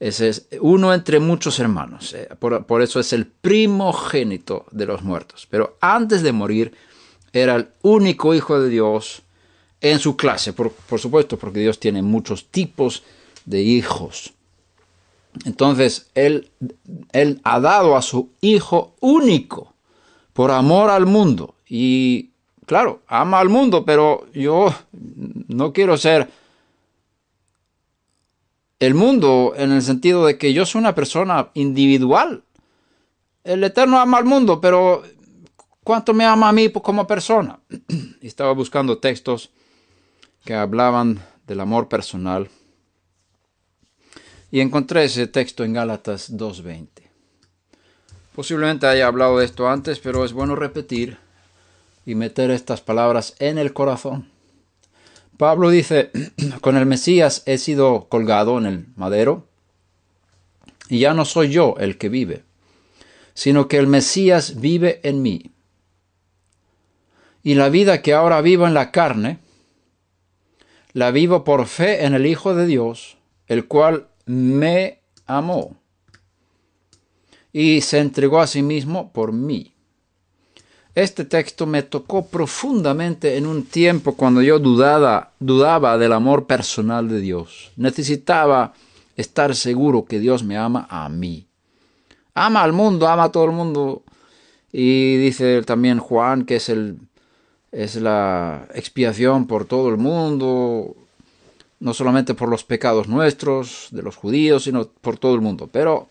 ese es uno entre muchos hermanos. Eh, por, eso es el primogénito de los muertos. Pero antes de morir, era el único hijo de Dios en su clase. Por, supuesto, porque Dios tiene muchos tipos de hijos. Entonces, él, él ha dado a su hijo único por amor al mundo. Y claro, ama al mundo, pero yo no quiero ser el mundo en el sentido de que yo soy una persona individual. El Eterno ama al mundo, pero ¿cuánto me ama a mí como persona? estaba buscando textos que hablaban del amor personal. Y encontré ese texto en Gálatas 2.20. Posiblemente haya hablado de esto antes, pero es bueno repetir y meter estas palabras en el corazón. Pablo dice, con el Mesías he sido colgado en el madero, y ya no soy yo el que vive, sino que el Mesías vive en mí. Y la vida que ahora vivo en la carne, la vivo por fe en el Hijo de Dios, el cual me amó y se entregó a sí mismo por mí. Este texto me tocó profundamente en un tiempo cuando yo dudaba, dudaba del amor personal de Dios. Necesitaba estar seguro que Dios me ama a mí. Ama al mundo, ama a todo el mundo. Y dice también Juan que es, es la expiación por todo el mundo, no solamente por los pecados nuestros, de los judíos, sino por todo el mundo. Pero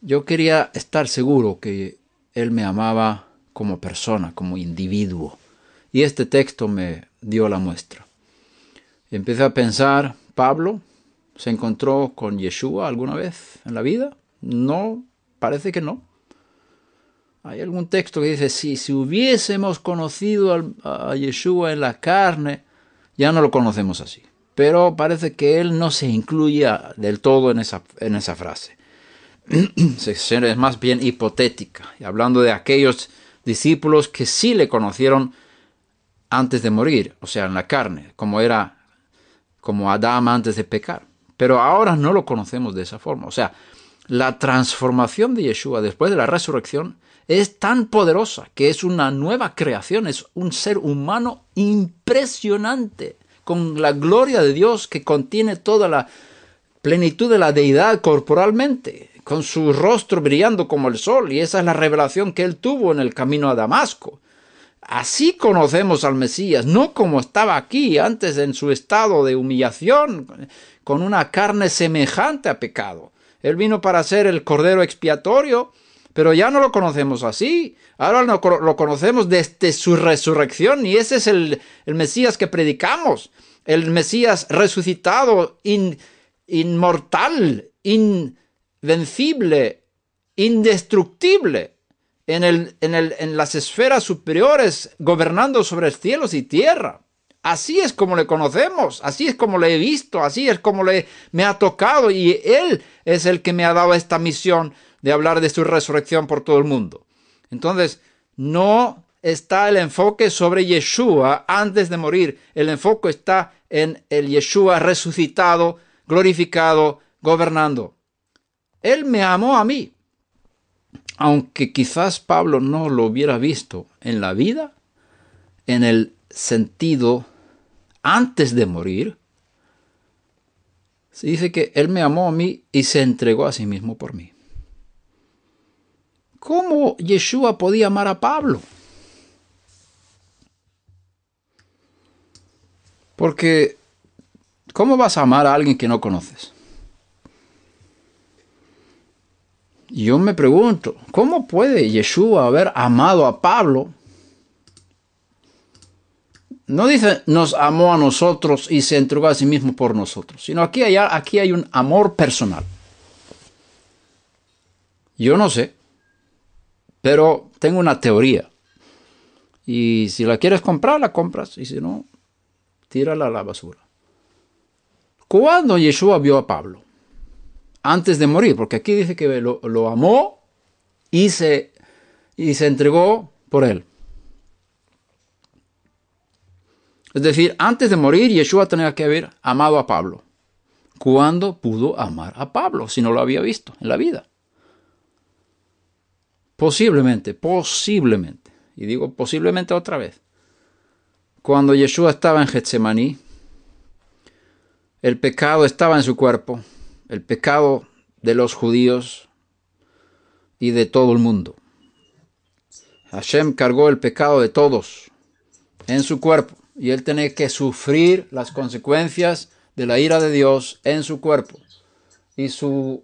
yo quería estar seguro que Él me amaba como persona, como individuo. Y este texto me dio la muestra. Empecé a pensar, Pablo se encontró con Yeshua alguna vez en la vida? No, parece que no. Hay algún texto que dice, si, si hubiésemos conocido a Yeshua en la carne, ya no lo conocemos así. Pero parece que él no se incluía del todo en esa, en esa frase. es más bien hipotética. Y hablando de aquellos discípulos que sí le conocieron antes de morir, o sea, en la carne, como era como Adán antes de pecar. Pero ahora no lo conocemos de esa forma. O sea, la transformación de Yeshua después de la resurrección es tan poderosa que es una nueva creación, es un ser humano impresionante, con la gloria de Dios que contiene toda la plenitud de la deidad corporalmente, con su rostro brillando como el sol, y esa es la revelación que él tuvo en el camino a Damasco. Así conocemos al Mesías, no como estaba aquí antes en su estado de humillación, con una carne semejante a pecado. Él vino para ser el cordero expiatorio, pero ya no lo conocemos así. Ahora lo, conocemos desde su resurrección y ese es el, Mesías que predicamos. El Mesías resucitado, in, inmortal, vencible, indestructible, en, las esferas superiores, gobernando sobre cielos y tierra. Así es como le conocemos, así es como le he visto, así es como le, me ha tocado y Él es el que me ha dado esta misión de hablar de su resurrección por todo el mundo. Entonces, no está el enfoque sobre Yeshua antes de morir, el enfoque está en el Yeshua resucitado, glorificado, gobernando. Él me amó a mí. Aunque quizás Pablo no lo hubiera visto en la vida, en el sentido antes de morir, se dice que Él me amó a mí y se entregó a sí mismo por mí. ¿Cómo Yeshua podía amar a Pablo? Porque, ¿cómo vas a amar a alguien que no conoces? Yo me pregunto, ¿cómo puede Yeshua haber amado a Pablo? No dice nos amó a nosotros y se entregó a sí mismo por nosotros, sino aquí hay, aquí hay un amor personal. Yo no sé, pero tengo una teoría. Y si la quieres comprar, la compras, y si no, tírala a la basura. ¿Cuándo Yeshua vio a Pablo? antes de morir, porque aquí dice que lo, amó y se, y se entregó por él. Es decir, antes de morir, Yeshua tenía que haber amado a Pablo. ¿Cuándo pudo amar a Pablo si no lo había visto en la vida? Posiblemente, posiblemente, y digo posiblemente otra vez, cuando Yeshua estaba en Getsemaní, el pecado estaba en su cuerpo, el pecado de los judíos y de todo el mundo. Hashem cargó el pecado de todos en su cuerpo y él tenía que sufrir las consecuencias de la ira de Dios en su cuerpo. Y sus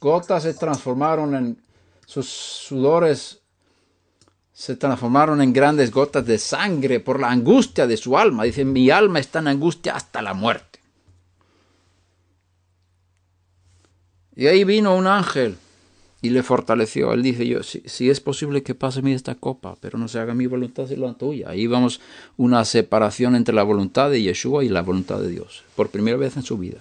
gotas se transformaron en, sus sudores se transformaron en grandes gotas de sangre por la angustia de su alma. Dice, mi alma está en angustia hasta la muerte. Y ahí vino un ángel y le fortaleció. Él dice, yo, si, si, es posible que pase mí esta copa, pero no se haga mi voluntad sino la tuya. Ahí vamos una separación entre la voluntad de Yeshua y la voluntad de Dios, por primera vez en su vida.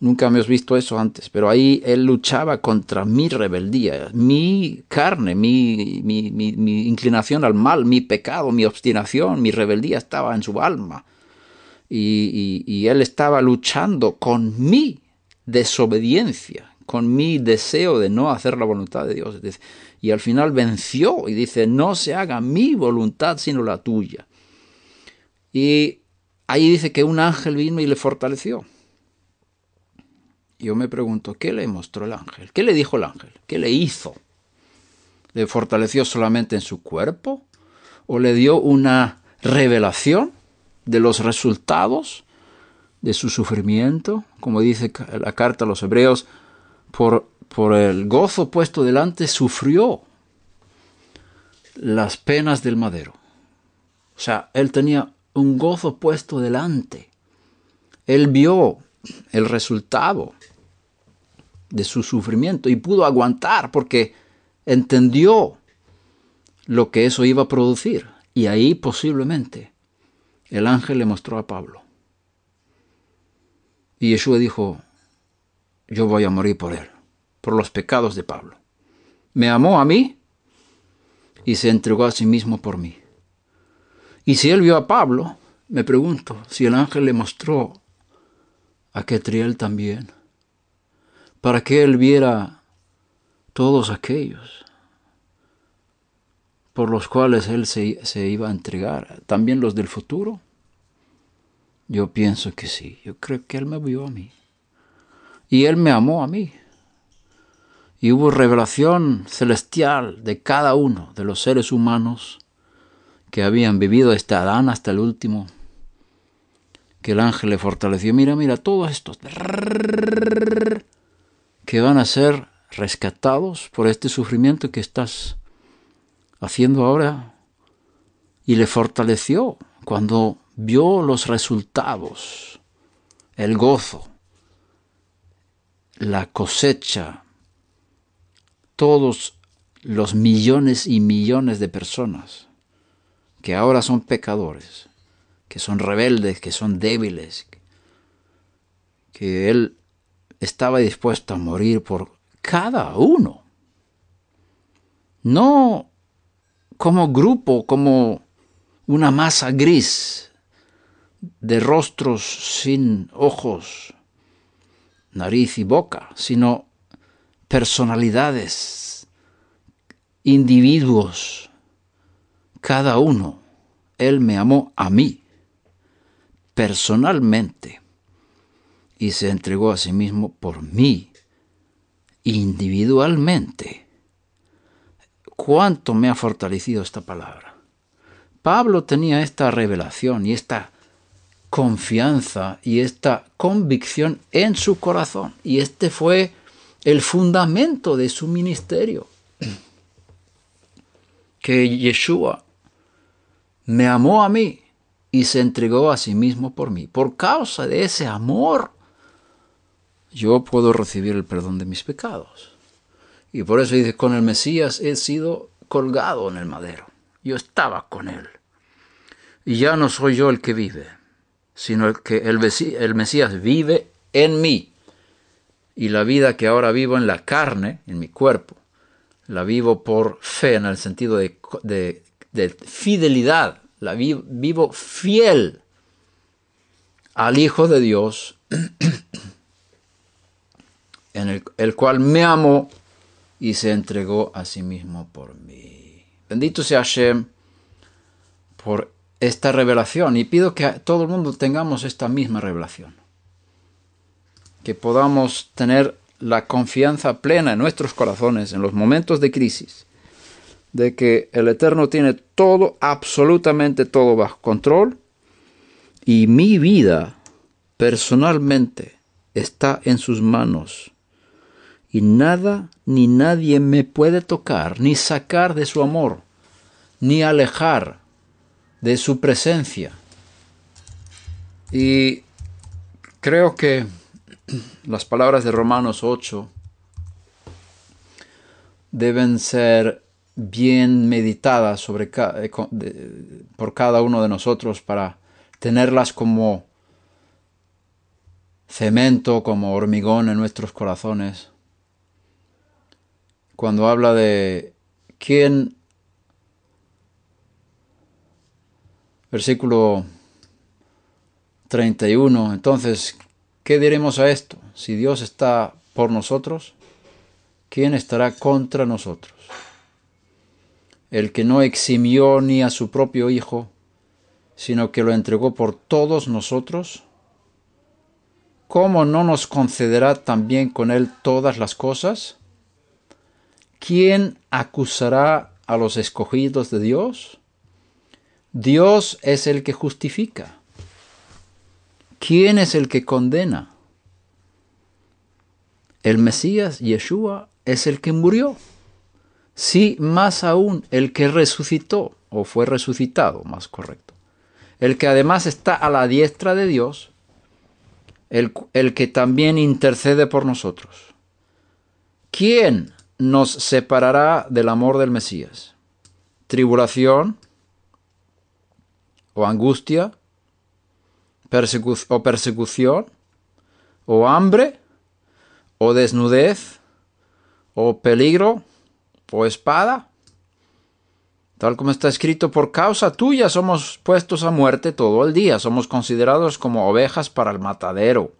Nunca me has visto eso antes, pero ahí él luchaba contra mi rebeldía, mi carne, mi, mi, mi, inclinación al mal, mi pecado, mi obstinación, mi rebeldía estaba en su alma. Y, y, y él estaba luchando con mí desobediencia, con mi deseo de no hacer la voluntad de Dios. Y al final venció y dice, no se haga mi voluntad sino la tuya. Y ahí dice que un ángel vino y le fortaleció. Yo me pregunto, ¿qué le mostró el ángel? ¿Qué le dijo el ángel? ¿Qué le hizo? ¿Le fortaleció solamente en su cuerpo? ¿O le dio una revelación de los resultados de su sufrimiento, como dice la carta a los hebreos, por, por el gozo puesto delante, sufrió las penas del madero. O sea, él tenía un gozo puesto delante. Él vio el resultado de su sufrimiento y pudo aguantar porque entendió lo que eso iba a producir. Y ahí posiblemente el ángel le mostró a Pablo y Yeshua dijo, yo voy a morir por él, por los pecados de Pablo. Me amó a mí y se entregó a sí mismo por mí. Y si él vio a Pablo, me pregunto si el ángel le mostró a Ketriel también, para que él viera todos aquellos por los cuales él se, se iba a entregar, también los del futuro. Yo pienso que sí. Yo creo que Él me vio a mí. Y Él me amó a mí. Y hubo revelación celestial de cada uno de los seres humanos que habían vivido desde Adán hasta el último. Que el ángel le fortaleció. Mira, mira, todos estos que van a ser rescatados por este sufrimiento que estás haciendo ahora. Y le fortaleció cuando vio los resultados, el gozo, la cosecha, todos los millones y millones de personas que ahora son pecadores, que son rebeldes, que son débiles, que Él estaba dispuesto a morir por cada uno. No como grupo, como una masa gris de rostros sin ojos, nariz y boca, sino personalidades, individuos, cada uno. Él me amó a mí, personalmente, y se entregó a sí mismo por mí, individualmente. ¿Cuánto me ha fortalecido esta palabra? Pablo tenía esta revelación y esta confianza y esta convicción en su corazón. Y este fue el fundamento de su ministerio. Que Yeshua me amó a mí y se entregó a sí mismo por mí. Por causa de ese amor, yo puedo recibir el perdón de mis pecados. Y por eso dice, con el Mesías he sido colgado en el madero. Yo estaba con él. Y ya no soy yo el que vive, sino que el, el Mesías vive en mí. Y la vida que ahora vivo en la carne, en mi cuerpo, la vivo por fe en el sentido de, fidelidad, la vivo, fiel al Hijo de Dios, en el, cual me amó y se entregó a sí mismo por mí. Bendito sea Hashem por esta revelación y pido que todo el mundo tengamos esta misma revelación. Que podamos tener la confianza plena en nuestros corazones en los momentos de crisis de que el Eterno tiene todo, absolutamente todo bajo control y mi vida personalmente está en sus manos y nada ni nadie me puede tocar, ni sacar de su amor, ni alejar de su presencia. Y creo que las palabras de Romanos 8 deben ser bien meditadas eh, por cada uno de nosotros para tenerlas como cemento, como hormigón en nuestros corazones. Cuando habla de quién Versículo 31. Entonces, ¿qué diremos a esto? Si Dios está por nosotros, ¿quién estará contra nosotros? El que no eximió ni a su propio Hijo, sino que lo entregó por todos nosotros, ¿cómo no nos concederá también con él todas las cosas? ¿Quién acusará a los escogidos de Dios? Dios es el que justifica. ¿Quién es el que condena? El Mesías, Yeshua, es el que murió. Sí, más aún, el que resucitó, o fue resucitado, más correcto. El que además está a la diestra de Dios, el, el que también intercede por nosotros. ¿Quién nos separará del amor del Mesías? ¿Tribulación? o angustia, o persecución, o hambre, o desnudez, o peligro, o espada. Tal como está escrito, por causa tuya somos puestos a muerte todo el día, somos considerados como ovejas para el matadero.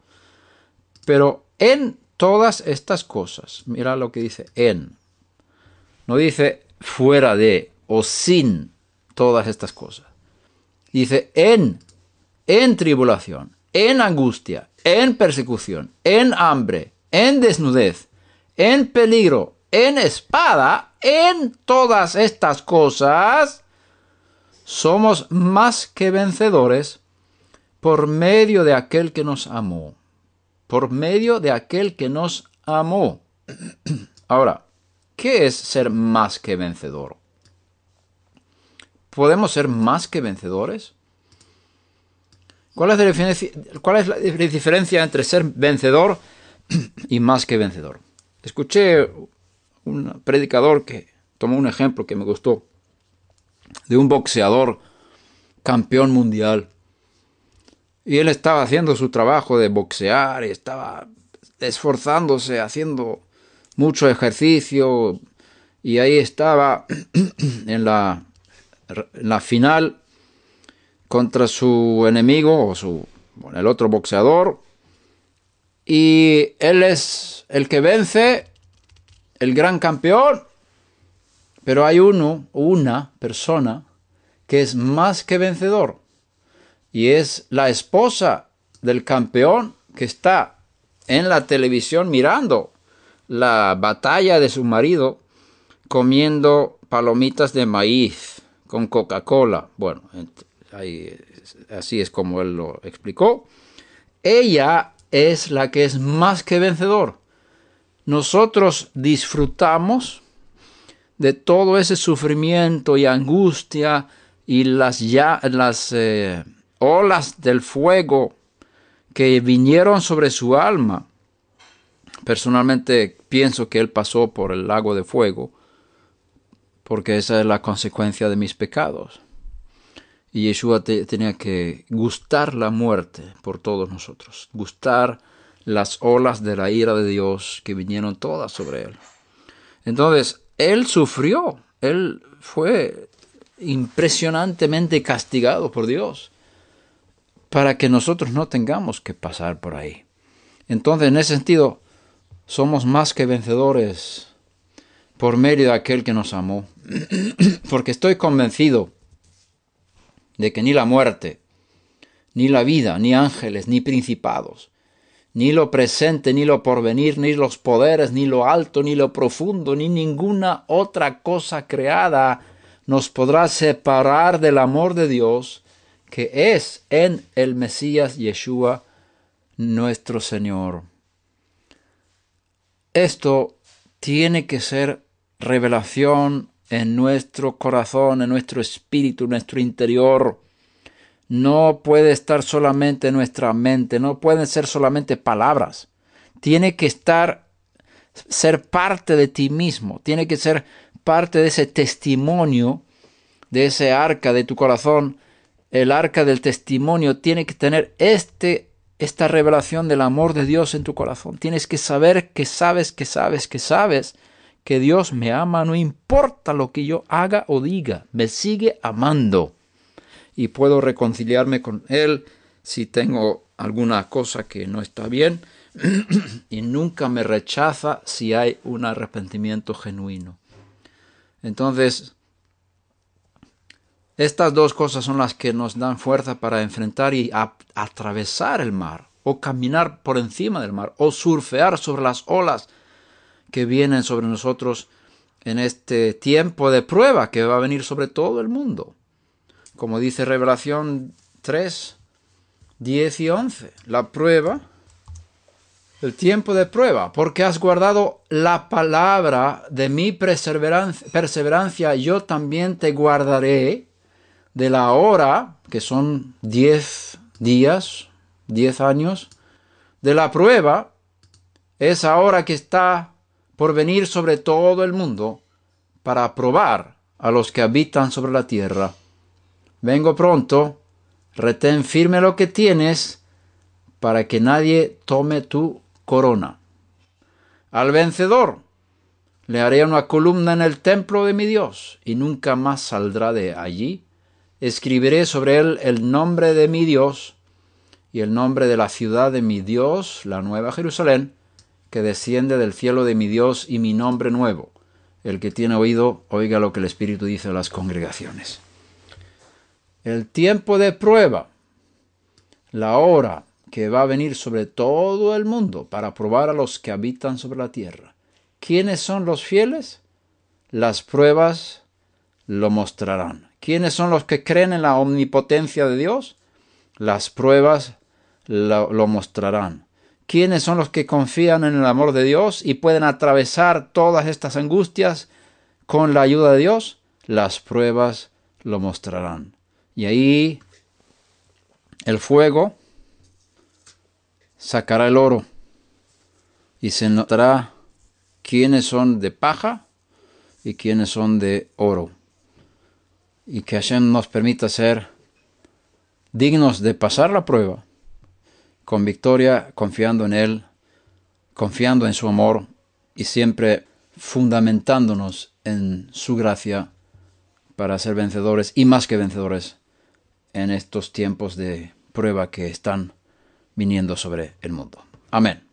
Pero en todas estas cosas, mira lo que dice en. No dice fuera de o sin todas estas cosas dice, en, en tribulación, en angustia, en persecución, en hambre, en desnudez, en peligro, en espada, en todas estas cosas, somos más que vencedores por medio de aquel que nos amó. Por medio de aquel que nos amó. Ahora, ¿qué es ser más que vencedor? ¿Podemos ser más que vencedores? ¿Cuál es, la diferencia, entre ser vencedor y más que vencedor? Escuché un predicador que tomó un ejemplo que me gustó de un boxeador campeón mundial. Y él estaba haciendo su trabajo de boxear, y estaba esforzándose, haciendo mucho ejercicio, y ahí estaba en la la final contra su enemigo o su, el otro boxeador. Y él es el que vence, el gran campeón. Pero hay uno, una persona que es más que vencedor. Y es la esposa del campeón que está en la televisión mirando la batalla de su marido comiendo palomitas de maíz con Coca-Cola. Bueno, así es como él lo explicó. Ella es la que es más que vencedor. Nosotros disfrutamos de todo ese sufrimiento y angustia y las, ya, las eh, olas del fuego que vinieron sobre su alma. Personalmente pienso que él pasó por el lago de fuego porque esa es la consecuencia de mis pecados. Y Yeshua tenía que gustar la muerte por todos nosotros, gustar las olas de la ira de Dios que vinieron todas sobre él. Entonces, él sufrió, él fue impresionantemente castigado por Dios para que nosotros no tengamos que pasar por ahí. Entonces, en ese sentido, somos más que vencedores por medio de aquel que nos amó. Porque estoy convencido de que ni la muerte, ni la vida, ni ángeles, ni principados, ni lo presente, ni lo porvenir, ni los poderes, ni lo alto, ni lo profundo, ni ninguna otra cosa creada nos podrá separar del amor de Dios que es en el Mesías Yeshua nuestro Señor. Esto tiene que ser revelación en nuestro corazón, en nuestro espíritu, en nuestro interior. No puede estar solamente en nuestra mente, no pueden ser solamente palabras. Tiene que estar, ser parte de ti mismo, tiene que ser parte de ese testimonio, de ese arca de tu corazón. El arca del testimonio tiene que tener este, esta revelación del amor de Dios en tu corazón. Tienes que saber que sabes, que sabes, que sabes que Dios me ama no importa lo que yo haga o diga, me sigue amando. Y puedo reconciliarme con Él si tengo alguna cosa que no está bien y nunca me rechaza si hay un arrepentimiento genuino. Entonces, estas dos cosas son las que nos dan fuerza para enfrentar y atravesar el mar, o caminar por encima del mar, o surfear sobre las olas que vienen sobre nosotros en este tiempo de prueba que va a venir sobre todo el mundo. Como dice Revelación 3, 10 y 11, la prueba, el tiempo de prueba, porque has guardado la palabra de mi perseverancia, perseverancia yo también te guardaré de la hora, que son 10 días, 10 años, de la prueba, esa hora que está por venir sobre todo el mundo para probar a los que habitan sobre la tierra. Vengo pronto, retén firme lo que tienes, para que nadie tome tu corona. Al vencedor le haré una columna en el templo de mi Dios, y nunca más saldrá de allí. Escribiré sobre él el nombre de mi Dios y el nombre de la ciudad de mi Dios, la nueva Jerusalén, que desciende del cielo de mi Dios y mi nombre nuevo. El que tiene oído, oiga lo que el Espíritu dice a las congregaciones. El tiempo de prueba, la hora que va a venir sobre todo el mundo para probar a los que habitan sobre la tierra. ¿Quiénes son los fieles? Las pruebas lo mostrarán. ¿Quiénes son los que creen en la omnipotencia de Dios? Las pruebas lo, lo mostrarán quiénes son los que confían en el amor de Dios y pueden atravesar todas estas angustias con la ayuda de Dios, las pruebas lo mostrarán. Y ahí el fuego sacará el oro y se notará quiénes son de paja y quiénes son de oro. Y que Hashem nos permita ser dignos de pasar la prueba con victoria, confiando en Él, confiando en su amor y siempre fundamentándonos en su gracia para ser vencedores y más que vencedores en estos tiempos de prueba que están viniendo sobre el mundo. Amén.